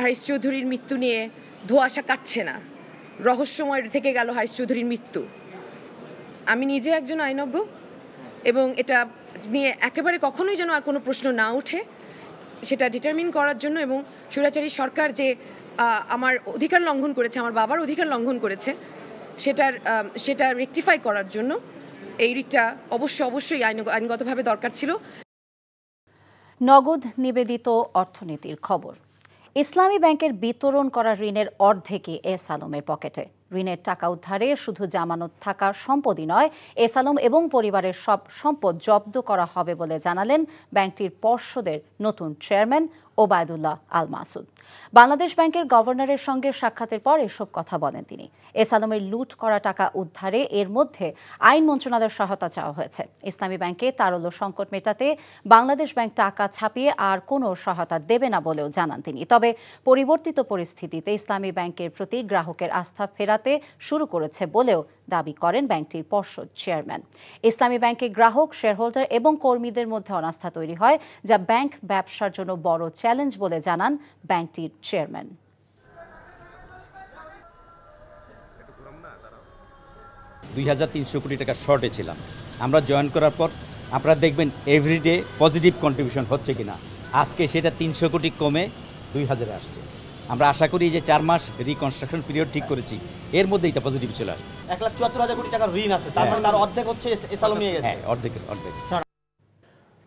হারিস চৌধুরীর মৃত্যু নিয়ে ধোয়াশা কাটছে না রহস্যময় থেকে গেল হারিস চৌধুরীর মৃত্যু আমি নিজে একজন আইনজ্ঞ এবং এটা নিয়ে একেবারে কখনোই যেন আর কোনো প্রশ্ন না ওঠে সেটা ডিটারমিন করার জন্য এবং সুরাচারী সরকার যে আমার অধিকার লঙ্ঘন করেছে আমার বাবার অধিকার লঙ্ঘন করেছে সেটার সেটা রেক্টিফাই করার জন্য এই রিটটা অবশ্য অবশ্যই আইন আইনগতভাবে দরকার ছিল নগদ নিবেদিত অর্থনীতির খবর ইসলামী ব্যাংকের বিতরণ করা ঋণের অর্ধেকই এস আলমের পকেটে ঋণের টাকা উদ্ধারে শুধু জামানত থাকা সম্পদই নয় এস আলম এবং পরিবারের সব সম্পদ জব্দ করা হবে বলে জানালেন ব্যাংকটির পর্ষদের নতুন চেয়ারম্যান ওবায়দুল্লাহ আল মাসুদ বাংলাদেশ ব্যাংকের গভর্নরের সঙ্গে সাক্ষাতের পর এসব কথা বলেন তিনি এস আলমের লুট করা টাকা উদ্ধারে এর মধ্যে আইন মন্ত্রণালয়ের সহায়তা চাওয়া হয়েছে ইসলামী ব্যাংকে তারল্য সংকট মেটাতে বাংলাদেশ ব্যাংক টাকা ছাপিয়ে আর কোনো সহায়তা দেবে না বলেও জানান তিনি তবে পরিবর্তিত পরিস্থিতিতে ইসলামী ব্যাংকের প্রতি গ্রাহকের আস্থা ফেরাতে শুরু করেছে বলেও দাবি করেন ব্যাংকটির পর্ষদ চেয়ারম্যান ইসলামী ব্যাংকে গ্রাহক শেয়ারহোল্ডার এবং কর্মীদের মধ্যে অনাস্থা তৈরি হয় যা ব্যাংক ব্যবসার জন্য বড় চ্যালেঞ্জ বলে জানান ব্যাংকটির চেয়ারম্যান দুই হাজার তিনশো কোটি টাকা শর্টে ছিলাম আমরা জয়েন করার পর আপনারা দেখবেন এভরিডে পজিটিভ কন্ট্রিবিউশন হচ্ছে কিনা আজকে সেটা তিনশো কোটি কমে দুই হাজারে আসছে আমরা আশা করি যে চার মাস রিকনস্ট্রাকশন পিরিয়ড ঠিক করেছি এর মধ্যে এটা পজিটিভ চলে আসবে এক লাখ চুয়াত্তর হাজার কোটি টাকার ঋণ আছে তার হ্যাঁ। মানে তার অর্ধেক হচ্ছে এসালো নিয়ে গেছে হ্যাঁ অর্ধেক অর্ধেক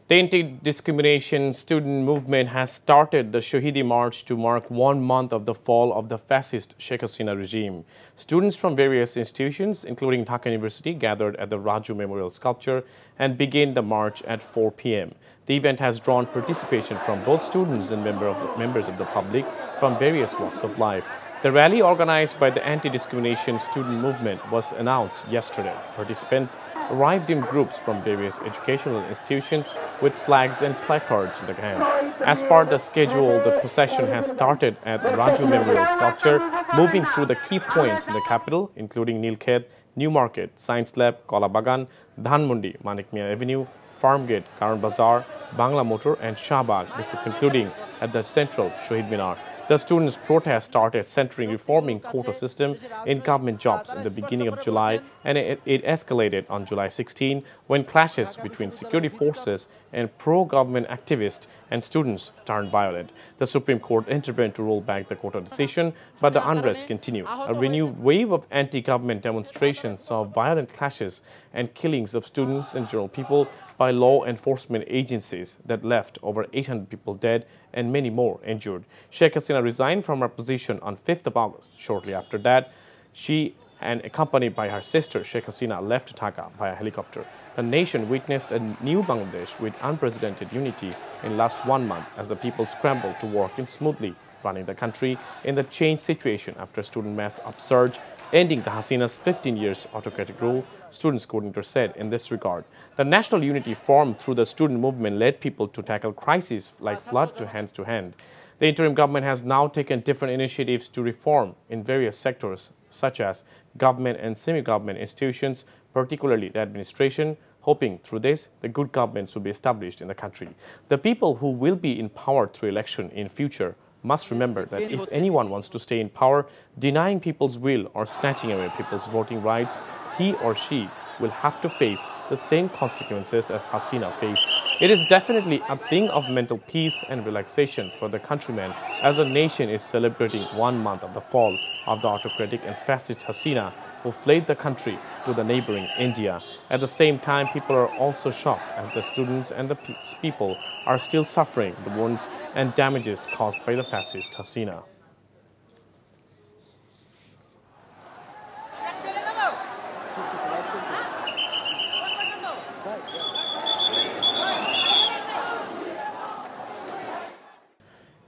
The anti-discrimination student movement has started the Shahidi March to mark one month of the fall of the fascist Sheikh Hasina regime. Students from various institutions, including Dhaka University, gathered at the Raju Memorial Sculpture and began the march at 4 p.m. The event has drawn participation from both students and member of, members of the public from various walks of life. The rally organized by the anti-discrimination student movement was announced yesterday. Participants arrived in groups from various educational institutions with flags and placards in their hands. As part of the schedule, the procession has started at Raju Memorial Sculpture, moving through the key points in the capital, including Nilkhet, Market, Science Lab, Kalabagan, Dhanmundi, Manikmia Avenue, Farmgate, Karan Bazaar, Bangla Motor and Shahbagh before concluding at the central Shahid Minar. The students' protest started centering reforming quota system in government ah, jobs in the beginning of July, and it, it escalated on July 16 when clashes between security forces and pro-government activists and students turned violent. The Supreme Court intervened to roll back the quota decision, but the unrest continued. A renewed wave of anti-government demonstrations saw violent clashes and killings of students and general people by law enforcement agencies that left over 800 people dead and many more injured. Sheikh Hasina resigned from her position on 5th of August. Shortly after that, she and accompanied by her sister Sheikh Hasina left Dhaka a helicopter. The nation witnessed a new Bangladesh with unprecedented unity in last one month as the people scrambled to work in smoothly running the country in the changed situation after student mass upsurge ending the Hasina's 15 years autocratic rule, students coordinator said in this regard. The national unity formed through the student movement led people to tackle crises like flood to hands to hand. The interim government has now taken different initiatives to reform in various sectors, such as government and semi-government institutions, particularly the administration, hoping through this the good governments will be established in the country. The people who will be in power through election in future must remember that if anyone wants to stay in power, denying people's will or snatching away people's voting rights, he or she will have to face the same consequences as Hasina faced. It is definitely a thing of mental peace and relaxation for the countrymen as the nation is celebrating one month of the fall of the autocratic and fascist Hasina who fled the country to the neighboring India. At the same time, people are also shocked as the students and the people are still suffering the wounds and damages caused by the fascist Hasina.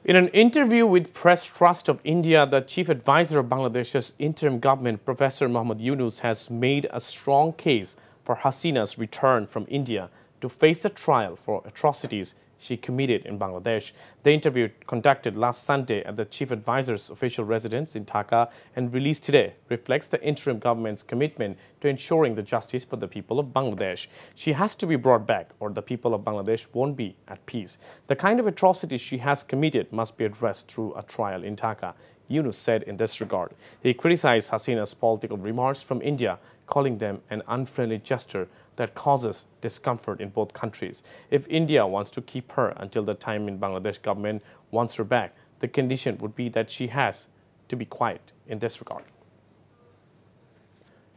In an interview with Press Trust of India, the chief advisor of Bangladesh's interim government, Professor Muhammad Yunus, has made a strong case for Hasina's return from India to face the trial for atrocities she committed in Bangladesh. The interview conducted last Sunday at the chief advisor's official residence in Dhaka and released today reflects the interim government's commitment to ensuring the justice for the people of Bangladesh. She has to be brought back or the people of Bangladesh won't be at peace. The kind of atrocities she has committed must be addressed through a trial in Dhaka. Yunus said in this regard. He criticized Hasina's political remarks from India calling them an unfriendly gesture that causes discomfort in both countries. If India wants to keep her until the time in Bangladesh government wants her back, the condition would be that she has to be quiet in this regard.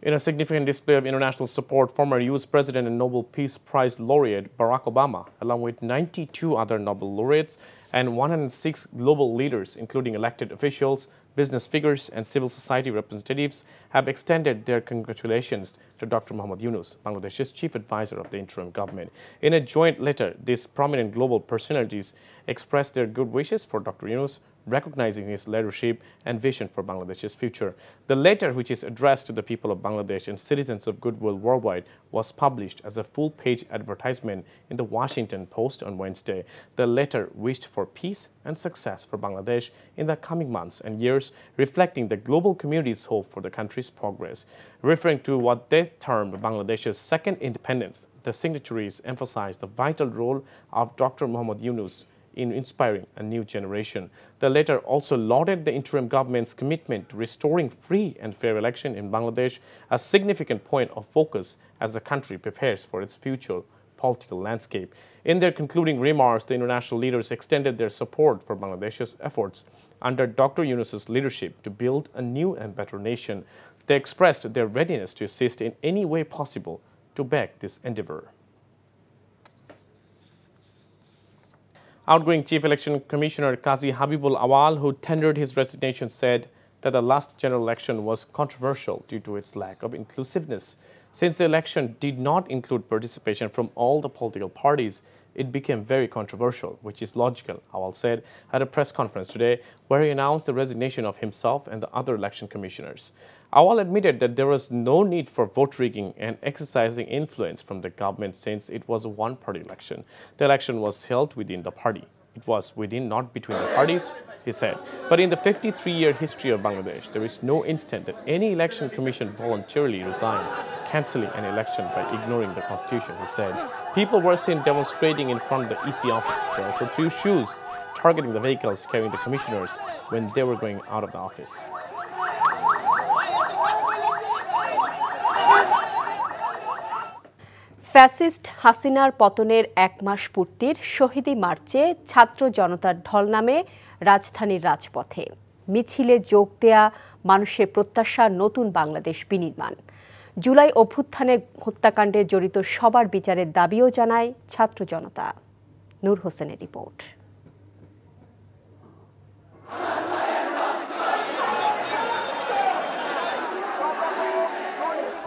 In a significant display of international support, former U.S. President and Nobel Peace Prize laureate Barack Obama, along with 92 other Nobel laureates and 106 global leaders, including elected officials, business figures, and civil society representatives, have extended their congratulations to Dr. Muhammad Yunus, Bangladesh's chief advisor of the interim government. In a joint letter, these prominent global personalities expressed their good wishes for Dr. Yunus, recognizing his leadership and vision for Bangladesh's future. The letter, which is addressed to the people of Bangladesh and citizens of goodwill worldwide, was published as a full-page advertisement in the Washington Post on Wednesday. The letter wished for peace and success for Bangladesh in the coming months and years, reflecting the global community's hope for the country's progress. Referring to what they termed Bangladesh's second independence, the signatories emphasized the vital role of Dr. Muhammad Yunus in inspiring a new generation. The letter also lauded the interim government's commitment to restoring free and fair election in Bangladesh, a significant point of focus as the country prepares for its future political landscape. In their concluding remarks, the international leaders extended their support for Bangladesh's efforts under Dr. Yunus's leadership to build a new and better nation. They expressed their readiness to assist in any way possible to back this endeavor. Outgoing Chief Election Commissioner Qazi Habibul Awal, who tendered his resignation, said that the last general election was controversial due to its lack of inclusiveness. Since the election did not include participation from all the political parties, it became very controversial, which is logical, Awal said at a press conference today, where he announced the resignation of himself and the other election commissioners. Awal admitted that there was no need for vote rigging and exercising influence from the government since it was a one party election. The election was held within the party. It was within, not between the parties, he said. But in the 53 year history of Bangladesh, there is no instance that any election commission voluntarily resigned, cancelling an election by ignoring the constitution, he said. People were seen demonstrating in front of the EC office. They also threw shoes, targeting the vehicles carrying the commissioners when they were going out of the office. Fascist হাসিনার পতনের এক মাস পূর্তির শহীদি মার্চে ছাত্র জনতার ঢল নামে রাজধানীর রাজপথে মিছিলে যোগ দেয়া মানুষের প্রত্যাশা নতুন বাংলাদেশ বিনির্মাণ জুলাই অভ্যুত্থানে হত্যাকাণ্ডে জড়িত সবার বিচারের দাবিও জানায় ছাত্র জনতা নূর হোসেনের রিপোর্ট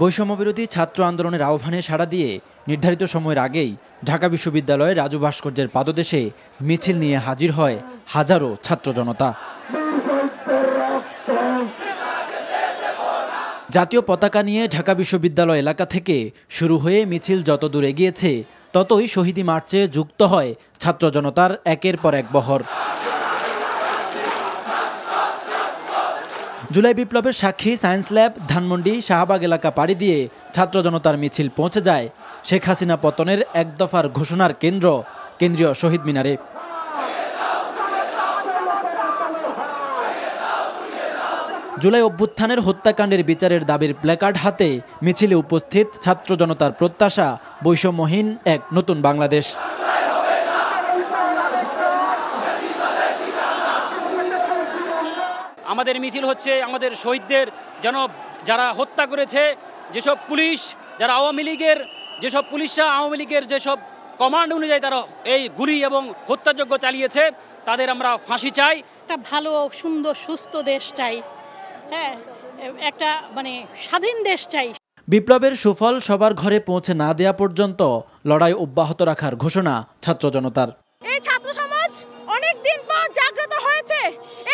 বৈষম্যবিরোধী ছাত্র আন্দোলনের আহ্বানে সাড়া দিয়ে নির্ধারিত সময়ের আগেই ঢাকা বিশ্ববিদ্যালয়ের রাজু ভাস্কর্যের পাদদেশে মিছিল নিয়ে হাজির হয় হাজারো ছাত্র জনতা জাতীয় পতাকা নিয়ে ঢাকা বিশ্ববিদ্যালয় এলাকা থেকে শুরু হয়ে মিছিল যত দূর এগিয়েছে ততই শহীদি মার্চে যুক্ত হয় ছাত্র জনতার একের পর এক বহর জুলাই বিপ্লবের সাক্ষী সায়েন্স ল্যাব ধানমন্ডি শাহবাগ এলাকা পাড়ি দিয়ে ছাত্র জনতার মিছিল পৌঁছে যায় শেখ হাসিনা পতনের এক দফার ঘোষণার কেন্দ্র কেন্দ্রীয় শহীদ মিনারে জুলাই অভ্যুত্থানের হত্যাকাণ্ডের বিচারের দাবির প্ল্যাকার্ড হাতে মিছিলে উপস্থিত ছাত্র জনতার প্রত্যাশা বৈষম্যহীন এক নতুন বাংলাদেশ আমাদের মিছিল হচ্ছে আমাদের শহীদদের যেন যারা হত্যা করেছে যেসব পুলিশ যারা আওয়ামী লীগের যেসব পুলিশরা আওয়ামী লীগের যেসব কমান্ড অনুযায়ী তারা এই গুলি এবং হত্যাযজ্ঞ চালিয়েছে তাদের আমরা ফাঁসি চাই একটা ভালো সুন্দর সুস্থ দেশ চাই হ্যাঁ একটা মানে স্বাধীন দেশ চাই বিপ্লবের সুফল সবার ঘরে পৌঁছে না দেয়া পর্যন্ত লড়াই অব্যাহত রাখার ঘোষণা ছাত্র জনতার এই ছাত্র সমাজ অনেক দিন পর জাগ্রত হয়েছে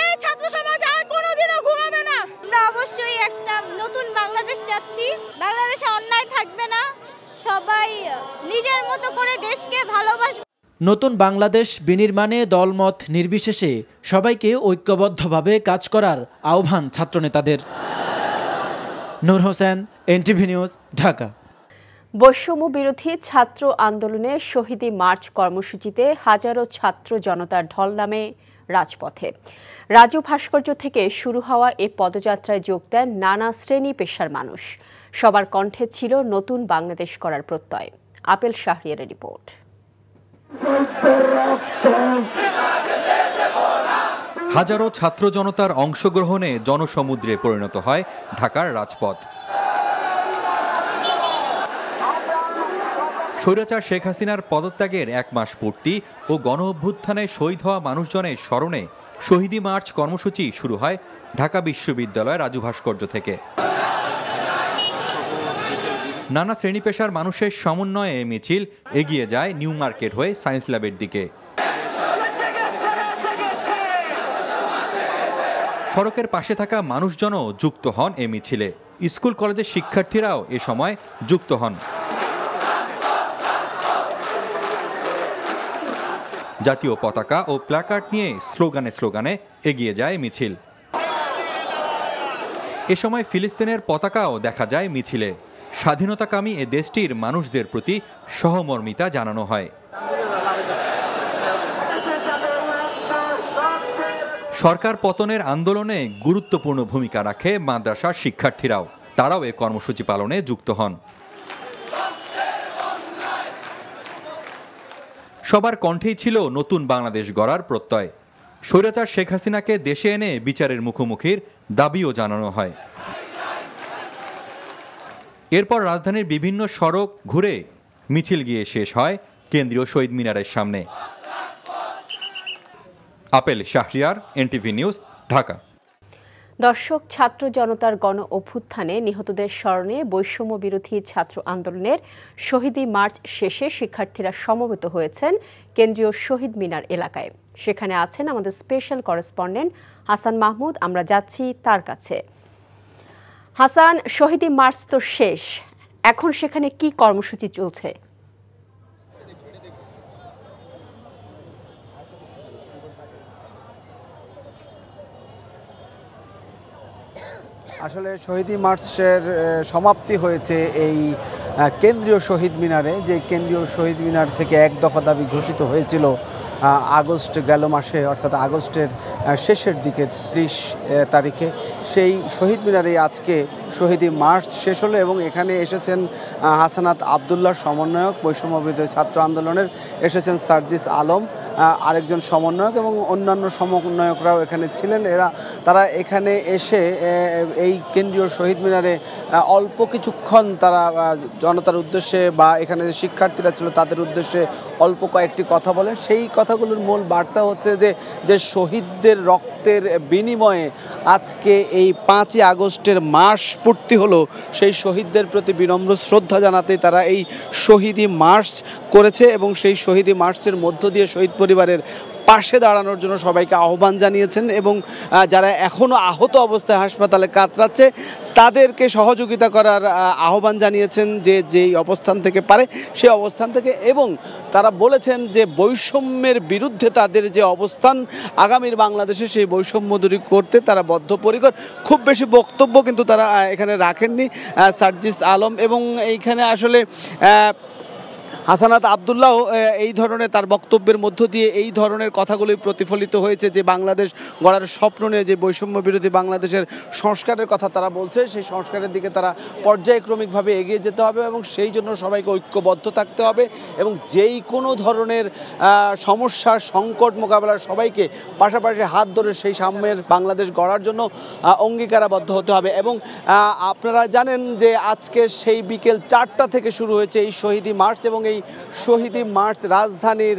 এই ছাত্র সমাজ আর কোনোদিনও ঘুমাবে না আমরা অবশ্যই একটা নতুন বাংলাদেশ চাচ্ছি বাংলাদেশে অন্যায় থাকবে না সবাই নিজের মতো করে দেশকে ভালোবাসবে নতুন বাংলাদেশ বিনির্মাণে দলমত নির্বিশেষে সবাইকে ঐক্যবদ্ধভাবে কাজ করার আহ্বান ছাত্রনেতাদের নূর হোসেন এনটিভি নিউজ ঢাকা বৈষম্য বিরোধী ছাত্র আন্দোলনে শহীদি মার্চ কর্মসূচিতে হাজারো ছাত্র জনতার ঢল নামে রাজপথে রাজু ভাস্কর্য থেকে শুরু হওয়া এ পদযাত্রায় যোগ দেন নানা শ্রেণী পেশার মানুষ সবার কণ্ঠে ছিল নতুন বাংলাদেশ করার প্রত্যয় আপেল শাহরিয়ারের রিপোর্ট হাজারো ছাত্র জনতার অংশগ্রহণে জনসমুদ্রে পরিণত হয় ঢাকার রাজপথ স্বৈরাচার শেখ হাসিনার পদত্যাগের এক মাস পূর্তি ও গণ অভ্যুত্থানে শহীদ হওয়া মানুষজনের স্মরণে শহীদি মার্চ কর্মসূচি শুরু হয় ঢাকা বিশ্ববিদ্যালয়ের রাজু ভাস্কর্য থেকে নানা শ্রেণী পেশার মানুষের সমন্বয়ে মিছিল এগিয়ে যায় নিউ মার্কেট হয়ে সায়েন্স ল্যাবের দিকে সড়কের পাশে থাকা মানুষজনও যুক্ত হন এ মিছিলে স্কুল কলেজের শিক্ষার্থীরাও এ সময় যুক্ত হন জাতীয় পতাকা ও প্ল্যাকার্ড নিয়ে স্লোগানে স্লোগানে এগিয়ে যায় মিছিল এ সময় ফিলিস্তিনের পতাকাও দেখা যায় মিছিলে স্বাধীনতাকামী এ দেশটির মানুষদের প্রতি সহমর্মিতা জানানো হয় সরকার পতনের আন্দোলনে গুরুত্বপূর্ণ ভূমিকা রাখে মাদ্রাসার শিক্ষার্থীরাও তারাও এ কর্মসূচি পালনে যুক্ত হন সবার কণ্ঠেই ছিল নতুন বাংলাদেশ গড়ার প্রত্যয় স্বৈরাচার শেখ হাসিনাকে দেশে এনে বিচারের মুখোমুখির দাবিও জানানো হয় এরপর রাজধানীর বিভিন্ন সড়ক ঘুরে মিছিল গিয়ে শেষ হয় কেন্দ্রীয় শহীদ মিনারের সামনে আপেল শাহরিয়ার এনটিভি নিউজ ঢাকা দর্শক ছাত্র জনতার গণ অভ্যুত্থানে নিহতদের স্মরণে বৈষম্য বিরোধী ছাত্র আন্দোলনের শহীদী মার্চ শেষে শিক্ষার্থীরা সমবেত হয়েছেন কেন্দ্রীয় শহীদ মিনার এলাকায় সেখানে আছেন আমাদের স্পেশাল করেসপন্ডেন্ট হাসান মাহমুদ আমরা যাচ্ছি তার কাছে হাসান শহীদি মার্চ তো শেষ এখন সেখানে কি কর্মসূচি চলছে আসলে শহীদি মার্চের সমাপ্তি হয়েছে এই কেন্দ্রীয় শহীদ মিনারে যে কেন্দ্রীয় শহীদ মিনার থেকে এক দফা দাবি ঘোষিত হয়েছিল আগস্ট গেল মাসে অর্থাৎ আগস্টের শেষের দিকে ত্রিশ তারিখে সেই শহীদ মিনারে আজকে শহীদি মার্চ শেষ হলো এবং এখানে এসেছেন হাসানাত আবদুল্লাহ সমন্বয়ক বৈষম্যবিদ ছাত্র আন্দোলনের এসেছেন সার্জিস আলম আরেকজন সমন্বয়ক এবং অন্যান্য সমন্বয়করাও এখানে ছিলেন এরা তারা এখানে এসে এই কেন্দ্রীয় শহীদ মিনারে অল্প কিছুক্ষণ তারা জনতার উদ্দেশ্যে বা এখানে যে শিক্ষার্থীরা ছিল তাদের উদ্দেশ্যে অল্প কয়েকটি কথা বলেন সেই কথাগুলোর মূল বার্তা হচ্ছে যে যে শহীদদের রক্ত রক্তের বিনিময়ে আজকে এই পাঁচই আগস্টের মাস পূর্তি হলো সেই শহীদদের প্রতি বিনম্র শ্রদ্ধা জানাতে তারা এই শহীদি মার্চ করেছে এবং সেই শহীদি মার্চের মধ্য দিয়ে শহীদ পরিবারের পাশে দাঁড়ানোর জন্য সবাইকে আহ্বান জানিয়েছেন এবং যারা এখনও আহত অবস্থায় হাসপাতালে কাতরাচ্ছে তাদেরকে সহযোগিতা করার আহ্বান জানিয়েছেন যে যেই অবস্থান থেকে পারে সেই অবস্থান থেকে এবং তারা বলেছেন যে বৈষম্যের বিরুদ্ধে তাদের যে অবস্থান আগামীর বাংলাদেশে সেই বৈষম্য দূরি করতে তারা বদ্ধপরিকর খুব বেশি বক্তব্য কিন্তু তারা এখানে রাখেননি সার্জিস আলম এবং এইখানে আসলে হাসানাত আবদুল্লাহ এই ধরনের তার বক্তব্যের মধ্য দিয়ে এই ধরনের কথাগুলি প্রতিফলিত হয়েছে যে বাংলাদেশ গড়ার স্বপ্ন নিয়ে যে বৈষম্য বিরোধী বাংলাদেশের সংস্কারের কথা তারা বলছে সেই সংস্কারের দিকে তারা পর্যায়ক্রমিকভাবে এগিয়ে যেতে হবে এবং সেই জন্য সবাইকে ঐক্যবদ্ধ থাকতে হবে এবং যেই কোনো ধরনের সমস্যা সংকট মোকাবেলার সবাইকে পাশাপাশি হাত ধরে সেই সাম্যের বাংলাদেশ গড়ার জন্য অঙ্গীকারাবদ্ধ হতে হবে এবং আপনারা জানেন যে আজকে সেই বিকেল চারটা থেকে শুরু হয়েছে এই শহীদি মার্চ এবং এই শহীদি মার্চ রাজধানীর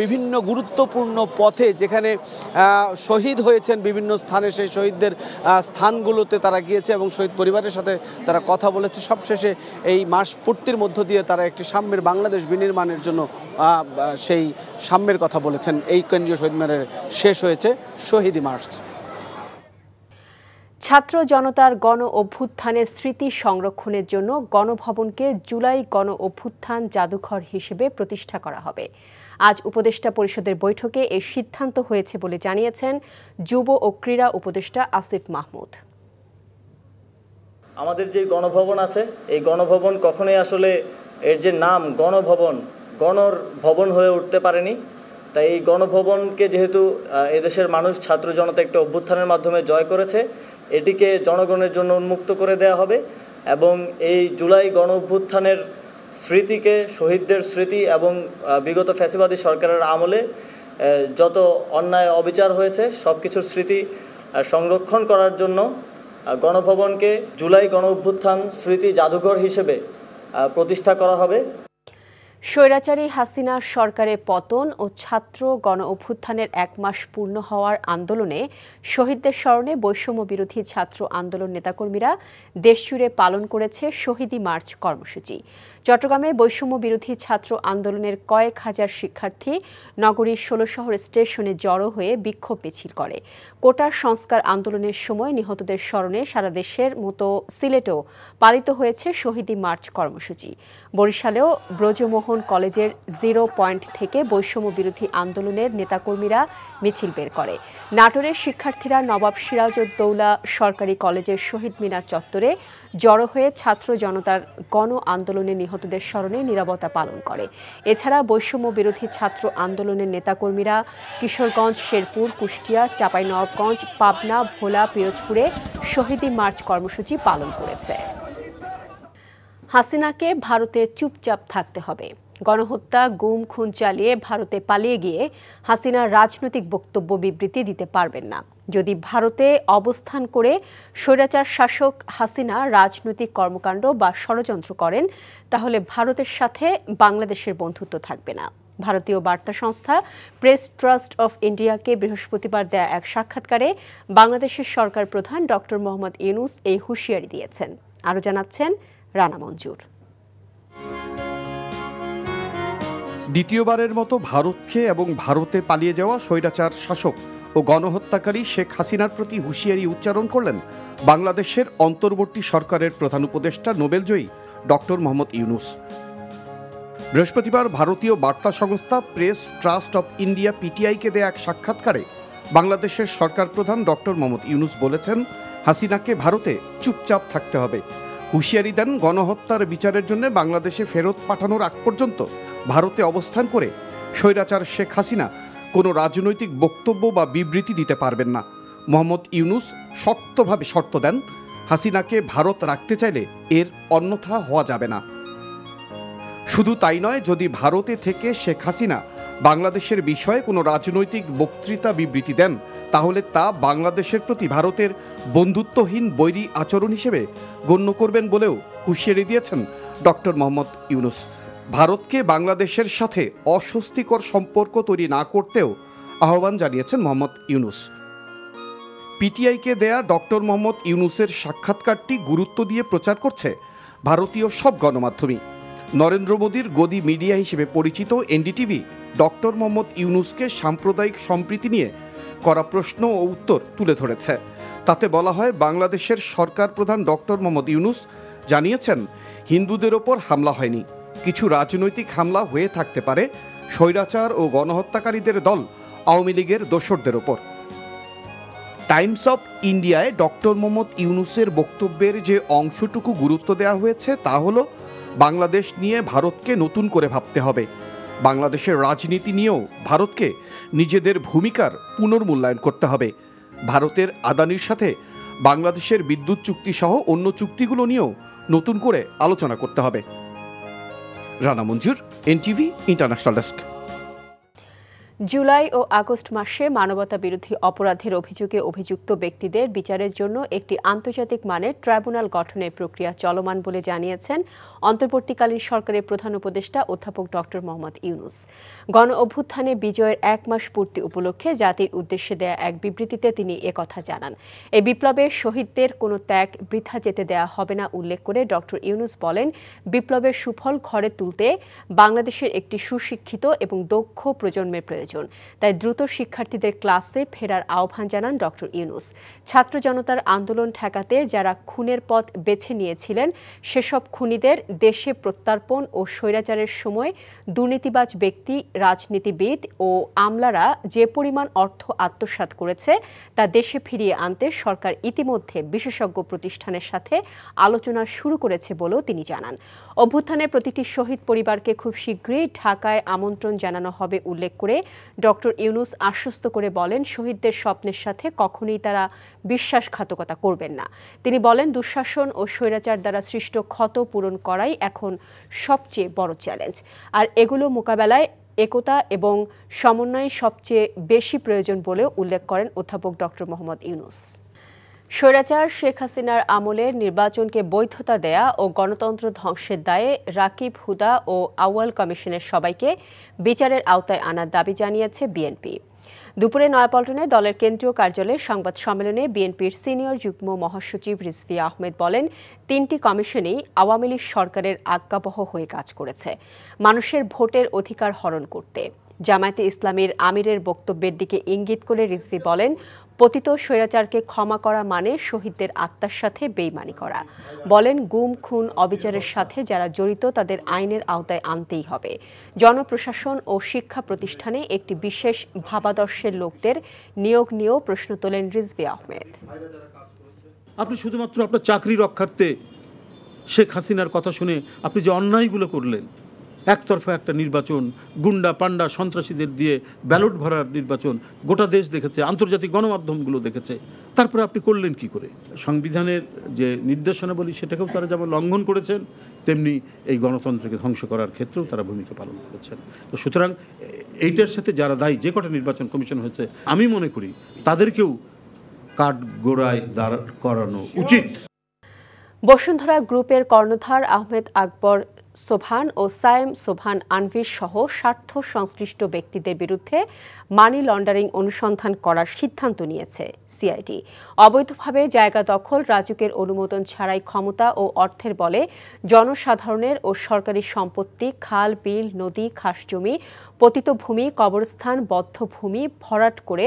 বিভিন্ন গুরুত্বপূর্ণ পথে যেখানে শহীদ হয়েছেন বিভিন্ন স্থানে সেই শহীদদের স্থানগুলোতে তারা গিয়েছে এবং শহীদ পরিবারের সাথে তারা কথা বলেছে সবশেষে এই মাস পূর্তির মধ্য দিয়ে তারা একটি সাম্যের বাংলাদেশ বিনির্মাণের জন্য সেই সাম্যের কথা বলেছেন এই কেন্দ্রীয় শহীদ মেয়ের শেষ হয়েছে শহীদি মার্চ ছাত্র জনতার গণ অভ্যুত্থানের স্মৃতি সংরক্ষণের জন্য গণভবনকে জুলাই গণ অভ্যুত্থান জাদুঘর হিসেবে প্রতিষ্ঠা করা হবে আজ উপদেষ্টা পরিষদের বৈঠকে এ সিদ্ধান্ত হয়েছে বলে জানিয়েছেন যুব ও ক্রীড়া উপদেষ্টা আসিফ মাহমুদ আমাদের যে গণভবন আছে এই গণভবন কখনোই আসলে এর যে নাম গণভবন গণর ভবন হয়ে উঠতে পারেনি তাই এই গণভবনকে যেহেতু এদেশের মানুষ ছাত্র জনতা একটা অভ্যুত্থানের মাধ্যমে জয় করেছে এটিকে জনগণের জন্য উন্মুক্ত করে দেয়া হবে এবং এই জুলাই গণ অভ্যুত্থানের স্মৃতিকে শহীদদের স্মৃতি এবং বিগত ফ্যাসিবাদী সরকারের আমলে যত অন্যায় অবিচার হয়েছে সব কিছুর স্মৃতি সংরক্ষণ করার জন্য গণভবনকে জুলাই গণ অভ্যুত্থান স্মৃতি জাদুঘর হিসেবে প্রতিষ্ঠা করা হবে স্বৈরাচারী হাসিনার সরকারের পতন ও ছাত্র গণ অভ্যুত্থানের এক মাস পূর্ণ হওয়ার আন্দোলনে শহীদদের স্মরণে বৈষম্য বিরোধী ছাত্র আন্দোলন নেতাকর্মীরা দেশজুড়ে পালন করেছে শহীদী মার্চ কর্মসূচি চট্টগ্রামে বৈষম্য বিরোধী ছাত্র আন্দোলনের কয়েক হাজার শিক্ষার্থী নগরীর ষোলশহর স্টেশনে জড়ো হয়ে বিক্ষোভ মিছিল করে কোটার সংস্কার আন্দোলনের সময় নিহতদের স্মরণে সারা দেশের মতো সিলেটও পালিত হয়েছে শহীদী মার্চ কর্মসূচি বরিশালেও ব্রজমোহন কলেজের জিরো পয়েন্ট থেকে বৈষম্য বিরোধী আন্দোলনের নেতাকর্মীরা মিছিল বের করে নাটোরের শিক্ষার্থীরা নবাব সিরাজউদ্দৌলা সরকারি কলেজের শহীদ মিনার চত্বরে জড়ো হয়ে ছাত্র জনতার গণ আন্দোলনে নিহতদের স্মরণে নিরাপত্তা পালন করে এছাড়া বৈষম্য বিরোধী ছাত্র আন্দোলনের নেতাকর্মীরা কিশোরগঞ্জ শেরপুর কুষ্টিয়া চাঁপাইনবাবগঞ্জ পাবনা ভোলা পিরোজপুরে শহীদি মার্চ কর্মসূচি পালন করেছে হাসিনাকে ভারতে চুপচাপ থাকতে হবে গণহত্যা গুম খুন চালিয়ে ভারতে পালিয়ে গিয়ে হাসিনা রাজনৈতিক বক্তব্য বিবৃতি দিতে পারবেন না যদি ভারতে অবস্থান করে স্বৈরাচার শাসক হাসিনা রাজনৈতিক কর্মকাণ্ড বা ষড়যন্ত্র করেন তাহলে ভারতের সাথে বাংলাদেশের বন্ধুত্ব থাকবে না ভারতীয় বার্তা সংস্থা প্রেস ট্রাস্ট অফ ইন্ডিয়াকে বৃহস্পতিবার দেয়া এক সাক্ষাৎকারে বাংলাদেশের সরকার প্রধান ডক্টর মোহাম্মদ ইউনুস এই হুঁশিয়ারি দিয়েছেন আরও জানাচ্ছেন রানা মঞ্জুর দ্বিতীয়বারের মতো ভারতকে এবং ভারতে পালিয়ে যাওয়া স্বৈরাচার শাসক ও গণহত্যাকারী শেখ হাসিনার প্রতি হুঁশিয়ারি উচ্চারণ করলেন বাংলাদেশের অন্তর্বর্তী সরকারের প্রধান উপদেষ্টা নোবেলজয়ী ডক্টর মোহাম্মদ ইউনুস বৃহস্পতিবার ভারতীয় বার্তা সংস্থা প্রেস ট্রাস্ট অব ইন্ডিয়া পিটিআইকে দেয়া এক সাক্ষাৎকারে বাংলাদেশের সরকার প্রধান ডক্টর মোহাম্মদ ইউনুস বলেছেন হাসিনাকে ভারতে চুপচাপ থাকতে হবে হুঁশিয়ারি দেন গণহত্যার বিচারের জন্য বাংলাদেশে ফেরত পাঠানোর আগ পর্যন্ত ভারতে অবস্থান করে স্বৈরাচার শেখ হাসিনা কোনো রাজনৈতিক বক্তব্য বা বিবৃতি দিতে পারবেন না মোহাম্মদ ইউনুস শক্তভাবে শর্ত দেন হাসিনাকে ভারত রাখতে চাইলে এর অন্যথা হওয়া যাবে না শুধু তাই নয় যদি ভারতে থেকে শেখ হাসিনা বাংলাদেশের বিষয়ে কোনো রাজনৈতিক বক্তৃতা বিবৃতি দেন তাহলে তা বাংলাদেশের প্রতি ভারতের বন্ধুত্বহীন বৈরী আচরণ হিসেবে গণ্য করবেন বলেও হুঁশিয়ারি দিয়েছেন ডক্টর মোহাম্মদ ইউনুস ভারতকে বাংলাদেশের সাথে অস্বস্তিকর সম্পর্ক তৈরি না করতেও আহ্বান জানিয়েছেন মোহাম্মদ ইউনুস পিটিআইকে দেয়া ডক্টর মোহাম্মদ ইউনুসের সাক্ষাৎকারটি গুরুত্ব দিয়ে প্রচার করছে ভারতীয় সব গণমাধ্যমই নরেন্দ্র মোদীর গদি মিডিয়া হিসেবে পরিচিত এনডিটিভি ডক্টর মোহাম্মদ ইউনুসকে সাম্প্রদায়িক সম্প্রীতি নিয়ে করা প্রশ্ন ও উত্তর তুলে ধরেছে তাতে বলা হয় বাংলাদেশের সরকার প্রধান ডক্টর মোহাম্মদ ইউনুস জানিয়েছেন হিন্দুদের ওপর হামলা হয়নি কিছু রাজনৈতিক হামলা হয়ে থাকতে পারে স্বৈরাচার ও গণহত্যাকারীদের দল আওয়ামী লীগের দোসরদের ওপর টাইমস অফ ইন্ডিয়ায় ডক্টর মোহাম্মদ ইউনুসের বক্তব্যের যে অংশটুকু গুরুত্ব দেওয়া হয়েছে তা হলো বাংলাদেশ নিয়ে ভারতকে নতুন করে ভাবতে হবে বাংলাদেশের রাজনীতি নিয়েও ভারতকে নিজেদের ভূমিকার পুনর্মূল্যায়ন করতে হবে ভারতের আদানির সাথে বাংলাদেশের বিদ্যুৎ চুক্তি সহ অন্য চুক্তিগুলো নিয়েও নতুন করে আলোচনা করতে হবে Rana Manzur NTV international desk July ও আগস্ট মাসে মানবতা বিরোধী অপরাধের অভিযোগে অভিযুক্ত ব্যক্তিদের বিচারের জন্য একটি আন্তর্জাতিক মানের ট্রাইব্যুনাল গঠনের প্রক্রিয়া চলমান বলে জানিয়েছেন অন্তর্বর্তীকালীন সরকারের প্রধান উপদেষ্টা অধ্যাপক ড মোহাম্মদ ইউনুস গণ অভ্যুত্থানে বিজয়ের এক মাস পূর্তি উপলক্ষে জাতির উদ্দেশ্যে দেয়া এক বিবৃতিতে তিনি একথা জানান এই বিপ্লবে শহীদদের কোনো ত্যাগ বৃথা যেতে দেয়া হবে না উল্লেখ করে ড ইউনুস বলেন বিপ্লবের সুফল ঘরে তুলতে বাংলাদেশের একটি সুশিক্ষিত এবং দক্ষ প্রজন্মের প্রয়োজন প্রয়োজন তাই দ্রুত শিক্ষার্থীদের ক্লাসে ফেরার আহ্বান জানান ডক্টর ইউনুস ছাত্র জনতার আন্দোলন ঠেকাতে যারা খুনের পথ বেছে নিয়েছিলেন সেসব খুনিদের দেশে প্রত্যার্পণ ও স্বৈরাচারের সময় দুর্নীতিবাজ ব্যক্তি রাজনীতিবিদ ও আমলারা যে পরিমাণ অর্থ আত্মসাত করেছে তা দেশে ফিরিয়ে আনতে সরকার ইতিমধ্যে বিশেষজ্ঞ প্রতিষ্ঠানের সাথে আলোচনা শুরু করেছে বলেও তিনি জানান অভ্যুত্থানে প্রতিটি শহীদ পরিবারকে খুব শীঘ্রই ঢাকায় আমন্ত্রণ জানানো হবে উল্লেখ করে ডক্টর ইউনুস আশ্বস্ত করে বলেন শহীদদের স্বপ্নের সাথে কখনোই তারা বিশ্বাসঘাতকতা করবেন না তিনি বলেন দুঃশাসন ও স্বৈরাচার দ্বারা সৃষ্ট ক্ষত পূরণ করাই এখন সবচেয়ে বড় চ্যালেঞ্জ আর এগুলো মোকাবেলায় একতা এবং সমন্বয় সবচেয়ে বেশি প্রয়োজন বলে উল্লেখ করেন অধ্যাপক ডক্টর মোহাম্মদ ইউনুস স্বৈরাচার শেখ হাসিনার আমলে নির্বাচনকে বৈধতা দেয়া ও গণতন্ত্র ধ্বংসের দায়ে রাকিব হুদা ও আউয়াল কমিশনের সবাইকে বিচারের আওতায় আনার দাবি জানিয়েছে বিএনপি দুপুরে নয়াপল্টনে দলের কেন্দ্রীয় কার্যালয়ে সংবাদ সম্মেলনে বিএনপির সিনিয়র যুগ্ম মহাসচিব রিজভি আহমেদ বলেন তিনটি কমিশনই আওয়ামী লীগ সরকারের আজ্ঞাবহ হয়ে কাজ করেছে মানুষের ভোটের অধিকার হরণ করতে জামায়াতে ইসলামের আমিরের বক্তব্যের দিকে ইঙ্গিত করে রিজভি বলেন পতিত স্বৈরাচারকে ক্ষমা করা মানে শহীদদের আত্মার সাথে বেইমানি করা বলেন গুম খুন অবিচারের সাথে যারা জড়িত তাদের আইনের আওতায় আনতেই হবে জনপ্রশাসন ও শিক্ষা প্রতিষ্ঠানে একটি বিশেষ ভাবাদর্শের লোকদের নিয়োগ নিয়েও প্রশ্ন তোলেন রিজভি আহমেদ আপনি শুধুমাত্র আপনার চাকরি রক্ষার্থে শেখ হাসিনার কথা শুনে আপনি যে অন্যায়গুলো করলেন একতরফা একটা নির্বাচন গুন্ডা পান্ডা সন্ত্রাসীদের দিয়ে ব্যালট ভরার নির্বাচন গোটা দেশ দেখেছে আন্তর্জাতিক গণমাধ্যমগুলো দেখেছে তারপরে আপনি করলেন কি করে সংবিধানের যে নির্দেশনাবলী সেটাকেও তারা যেমন লঙ্ঘন করেছেন তেমনি এই গণতন্ত্রকে ধ্বংস করার ক্ষেত্রেও তারা ভূমিকা পালন করেছেন তো সুতরাং এইটার সাথে যারা দায়ী যে কটা নির্বাচন কমিশন হয়েছে আমি মনে করি তাদেরকেও কাঠ গোড়ায় দাঁড় করানো উচিত বসুন্ধরা গ্রুপের কর্ণধার আহমেদ আকবর সোভান ও সায়েম সোভান আনভির সহ স্বার্থ সংশ্লিষ্ট ব্যক্তিদের বিরুদ্ধে মানি লন্ডারিং অনুসন্ধান করার সিদ্ধান্ত নিয়েছে সিআইডি অবৈধভাবে জায়গা দখল রাজুকের অনুমোদন ছাড়াই ক্ষমতা ও অর্থের বলে জনসাধারণের ও সরকারি সম্পত্তি খাল বিল নদী খাস জমি পতিত ভূমি কবরস্থান বদ্ধ ভূমি ভরাট করে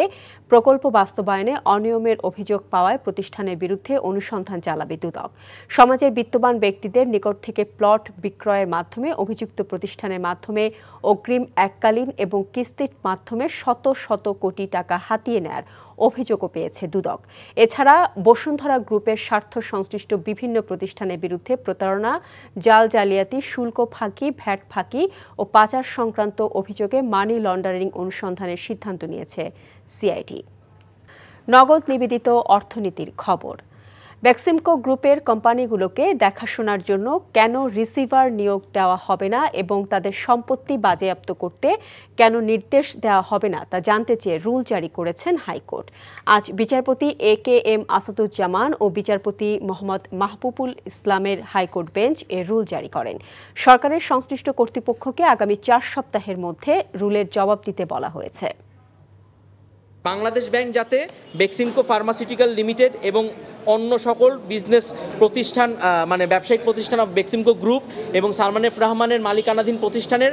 প্রকল্প বাস্তবায়নে অনিয়মের অভিযোগ পাওয়ায় প্রতিষ্ঠানের বিরুদ্ধে অনুসন্ধান চালাবে দুদক সমাজের বিত্তবান ব্যক্তিদের নিকট থেকে প্লট বিক্রয়ের মাধ্যমে অভিযুক্ত প্রতিষ্ঠানের মাধ্যমে অগ্রিম এককালীন এবং কিস্তির মাধ্যমে শত শত কোটি টাকা হাতিয়ে নেয়ার অভিযোগও পেয়েছে দুদক এছাড়া বসুন্ধরা গ্রুপের স্বার্থ সংশ্লিষ্ট বিভিন্ন প্রতিষ্ঠানের বিরুদ্ধে প্রতারণা জাল জালিয়াতি শুল্ক ফাঁকি ভ্যাট ফাঁকি ও পাচার সংক্রান্ত অভিযোগে মানি লন্ডারিং অনুসন্ধানের সিদ্ধান্ত নিয়েছে সিআইডি নগদ নিবেদিত অর্থনীতির খবর ব্যাক্সিমকো গ্রুপের কোম্পানিগুলোকে দেখাশোনার জন্য কেন রিসিভার নিয়োগ দেওয়া হবে না এবং তাদের সম্পত্তি বাজেয়াপ্ত করতে কেন নির্দেশ দেওয়া হবে না তা জানতে চেয়ে রুল জারি করেছেন হাইকোর্ট আজ বিচারপতি এ কে এম আসাদুজ্জামান ও বিচারপতি মোহাম্মদ মাহবুবুল ইসলামের হাইকোর্ট বেঞ্চ এ রুল জারি করেন সরকারের সংশ্লিষ্ট কর্তৃপক্ষকে আগামী চার সপ্তাহের মধ্যে রুলের জবাব দিতে বলা হয়েছে বাংলাদেশ ব্যাংক যাতে বেক্সিমকো ফার্মাসিউটিক্যাল লিমিটেড এবং অন্য সকল বিজনেস প্রতিষ্ঠান মানে ব্যবসায়িক প্রতিষ্ঠান অফ বেক্সিমকো গ্রুপ এবং সালমানেফ রহমানের মালিকানাধীন প্রতিষ্ঠানের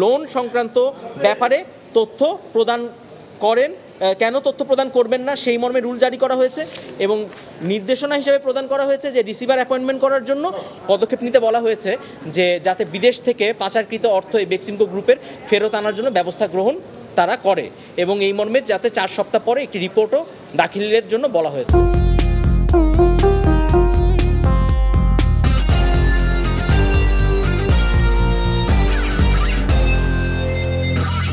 লোন সংক্রান্ত ব্যাপারে তথ্য প্রদান করেন কেন তথ্য প্রদান করবেন না সেই মর্মে রুল জারি করা হয়েছে এবং নির্দেশনা হিসেবে প্রদান করা হয়েছে যে রিসিভার অ্যাপয়েন্টমেন্ট করার জন্য পদক্ষেপ নিতে বলা হয়েছে যে যাতে বিদেশ থেকে পাচারকৃত অর্থ এই বেক্সিমকো গ্রুপের ফেরত আনার জন্য ব্যবস্থা গ্রহণ তারা করে এবং এই মর্মে যাতে চার সপ্তাহ পরে একটি রিপোর্টও দাখিলের জন্য বলা হয়েছে